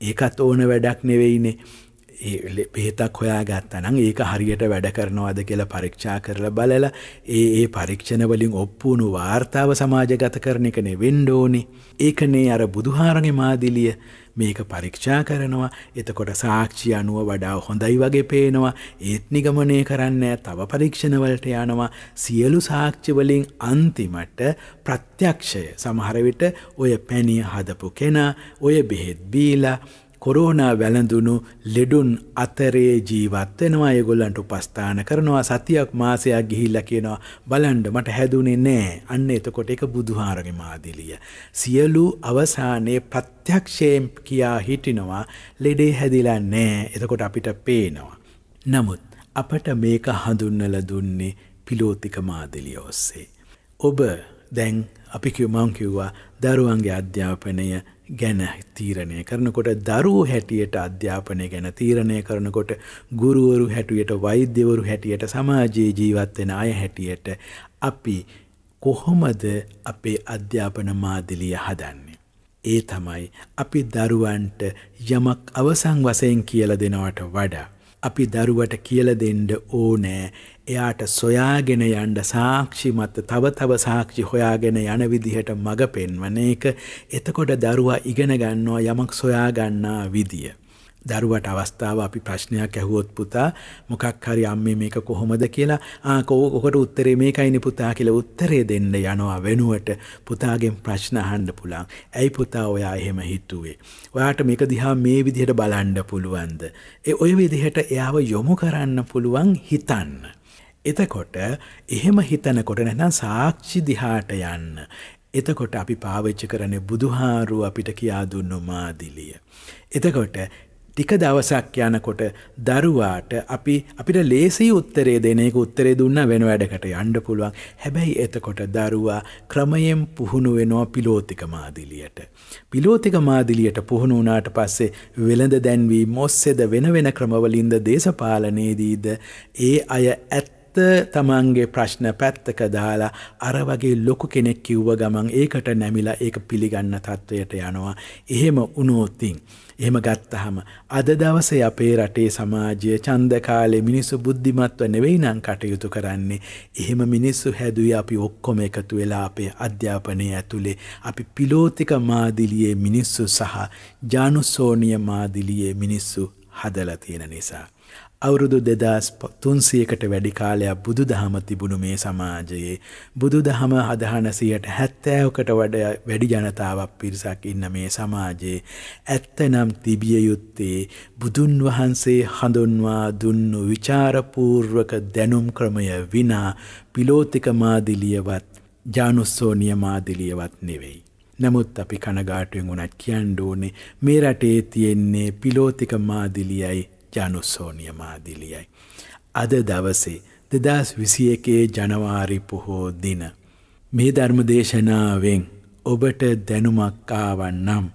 ඒකත් ඕන වැඩක් නෙවෙයිනේ. ඒ බෙහෙතක් හොයා ගත්තනම් ඒක හරියට වැඩ කරනවද කියලා පරීක්ෂා කරලා බලලා ඒ ඒ පරීක්ෂණ වලින් ඔප්පු වුණු වාර්තාව සමාජගත කරන එකනේ වෙන්න ඕනේ. ඒකනේ අර බුදුහාරගේ මාදිලිය මේක පරීක්ෂා කරනවා එතකොට සාක්ෂි අනුව වඩා හොඳයි වගේ පේනවා ඒත් නිගමනය කරන්න තව පරීක්ෂණවලට යනවා සියලු සාක්ෂිවලින් අන්තිමට ප්‍රත්‍යක්ෂය සමහරවිට ඔය පැණිය හදපු කෙනා ඔය බෙහෙත් බීලා කොරෝනා වැළඳුණු ලෙඩුන් අතරේ ජීවත් වෙනවා ඒගොල්ලන්ට උපස්ථාන කරනවා සතියක් මාසයක් ගිහිල්ලා කියනවා බලන්න මට හැදුනේ නෑ අන්න එතකොට ඒක බුදුහාරගේ මාදිලිය සියලු අවසානයේ ප්‍රත්‍යක්ෂයෙන් කියා හිටිනවා ලෙඩේ හැදිලා නෑ එතකොට අපිට පේනවා නමුත් අපට මේක හඳුන්නල දුන්නේ පිලෝතික මාදිලිය ඔස්සේ ඔබ දැන් අපි කිව්මං කිව්වා දරුවන්ගේ අධ්‍යාපනය ගැන තීරණය කරනකොට දරුවෝ හැටියට අධ්‍යාපනය ගැන තීරණය කරනකොට ගුරුවරු හැටියට වෛද්‍යවරු හැටියට සමාජයේ ජීවත් වෙන අය හැටියට අපි කොහොමද අපේ අධ්‍යාපන මාදිලිය හදන්නේ ඒ තමයි අපි දරුවන්ට යමක් අවසන් වශයෙන් කියලා දෙනවට වඩා අපි දරුවට කියලා දෙන්න ඕනෑ එයාට සොයාගෙන යන්ඩ සාක්ෂි මත තව තව සාක්ෂි හොයාගෙන යන විදිහට මඟ පෙන්වන එක එතකොට දරුවා ඉගෙන ගන්නවා යමක් සොයාගන්නා විදිය. දරුවට අවස්ථාව අපි ප්‍රශ්නයක් ඇහුවොත් පුතා මොකක් හරි අම්මේ මේක කොහොමද කියලා ආකෝකොට උත්තරේ මේකයිනි පුතා කියල උත්තරේ දෙන්න යනවා වෙනුවට පුතාගෙන් ප්‍රශ්න අහන්ඩ පුළන් ඇයි පුතා ඔයා එහෙම හිතුවේ. ඔයාට මේක දිහා මේ විදිහට බලන්ඩ පුළුවන්ද. ඒ ඔය විදිහට එයාව යොමු කරන්න පුළුවන් හිතන්න. එතකොට එහෙම හිතනකොට නැනම් සාක්ෂි දිහාට යන්න. එතකොට අපි පාවිච්චි කරන බුදුහාරු අපිට කියා දුන්නු මාදිලිය. එතකොට ටික දවසක් යනකොට දරුවාට අපි අපිට ලේසි උත්තරේ දෙන එක උත්තරේ දුන්න වෙන වැඩකට යන්න පුළුවන්. හැබැයි එතකොට දරුවා ක්‍රමයෙන් පුහුණු වෙනවා පිලෝතික මාදිලියට. පිලෝතික මාදිලියට පුහුණු වුණාට පස්සේ වෙළඳ දැන්වීම ඔස්සේද වෙන වෙන ක්‍රමවලින්ද දේශපාලනයේදීද ඒ අය ඇත්ත පැත්ත තමන්ගේ ප්‍රශ්න පැත්තක දාලා අර වගේ ලොකු කෙනෙක් කිව්ව ගමන් ඒකට නැමිලා ඒක පිළිගන්න තත්ත්වයට යනවා. එහෙම වුණෝතින්. එහෙම ගත්තහම අද දවසේ අපේ රටේ සමාජය ඡන්ද කාලේ මිනිස්සු බුද්ධිමත්ව නෙවෙයි නම් කටයුතු කරන්නේ. එහෙම මිනිස්සු හැදුවේ අපි ඔක්කොම එකතු වෙලා අපේ අධ්‍යාපනය ඇතුලේ අපි පිලෝතික මාදිලියේ මිනිස්සු සහ ජානුසෝනිය මාදිලියේ මිනිස්සු හදලා තියෙන නිසා අවුරුදු දෙදස් තුන්සියකට වැඩි කාලයක් බුදු දහම තිබුණු මේ සමාජයේ බුදු දහම හදහනසියට හැත්තෑවකට වඩ වැඩි ජනතාවක් පිරිසක් ඉන්න මේ සමාජයේ ඇත්තනම් තිබිය යුත්තේ බුදුන් වහන්සේ හඳුන්වා දුන්නු විචාරපූර්වක දැනුම් ක්‍රමය විනා පිලෝතික මාදිලියවත් ජානුස්සෝනිය මාදිලියවත් නෙවෙයි. නමුත් අපි කනගාටුවෙන් වුණත් කියන්න ඕනේ මේ රටේ තියෙන්නේ පිලෝතික මාදිලියයි ජනුස්සෝනියමාදිලියයි. අද දවසේ දෙදස් විසි එකේ ජනවාරි පොහෝ දින. මේ ධර්මදේශනාවෙන් ඔබට දැනුමක්කාවන්නම්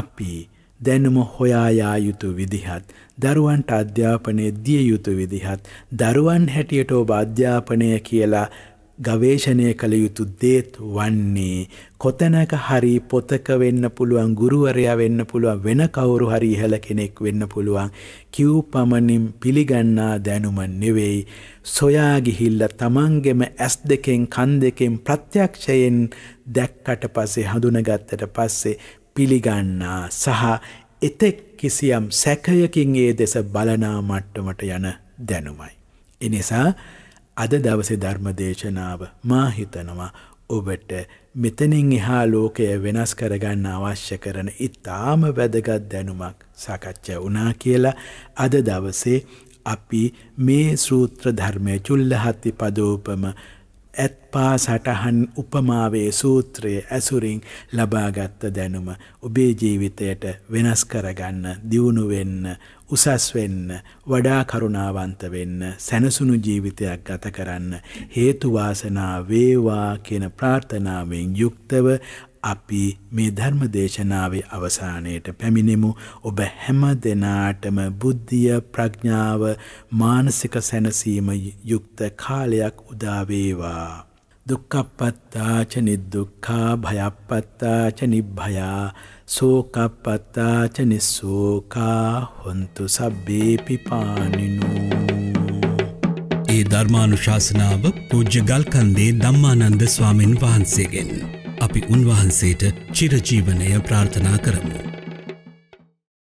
අපි දැනුම හොයායා යුතු විදිහත් දරුවන්ට අධ්‍යාපනය දිය යුතු විදිහත් දරුවන් හැටියට ඔබ අධ්‍යාපනය කියලා ගවේෂණය කළ යුතු දේත් වන්නේ කොතැනක හරි පොතක වෙන්න පුළුවන් ගුරුවරයා වෙන්න පුළුවන් වෙන කවුරු හරි ඉහළ කෙනෙක් වෙන්න පුළුවන් කිව් පමණින් පිළිගන්නා දැනුම නෙවෙයි සොයා ගිහිල්ලා තමන්ගෙම ඇස් දෙකෙන් කන් දෙකෙන් ප්‍රත්‍යක්ෂයෙන් දැක්කට පස්සේ හඳුනගත්තට පස්සේ පිළිගන්නා සහ එතෙක් කිසියම් සැකයකින් ඒ දෙස බලනා මට්ටමට යන දැනුමයි. එනිසා අද දවසේ ධර්ම දේශනාව මා හිතනවා ඔබට මෙතනින් එහා ලෝකය වෙනස් කරගන්න අවශ්‍ය කරන ඉතාම වැදගත් දැනුමක් සාකච්ඡා වුණා කියලා අද දවසේ අපි මේ සූත්‍ර ධර්මය චුල්ලහත්ති පදෝපම ඇත්පා සටහන් උපමාවේ සූත්‍රයේ ඇසුරින් ලබාගත්ත දැනුම ඔබේ ජීවිතයට වෙනස් කරගන්න දියුණු වෙන්න උසස් වෙන්න වඩා කරුණාවන්ත වෙන්න සැනසුණු ජීවිතයක් ගත කරන්න හේතු වාසනා වේවා කියන ප්‍රාර්ථනාවෙන් යුක්තව අපි මේ ධර්ම දේශනාවේ අවසානයට පැමිණෙමු ඔබ හැම දෙනාටම බුද්ධිය ප්‍රඥාව මානසික සැනසීම යුක්ත කාලයක් උදාවේවා. දුක්කප්පත්තා ච නිදුක්ඛා භයප්පත්තා ච නිබ්භයා සෝකප්පත්තා ච නිස්සෝකා හොන්තු සබ්බේපි පානිනෝ ඒ ධර්මානුශාසනාව පූජ්‍ය ගල්කන්දේ ධම්මානන්ද ස්වාමින් වහන්සේගෙන්. අපි උන්වහන්සේට චිරජීවනය ප්‍රාර්ථනා කරමු.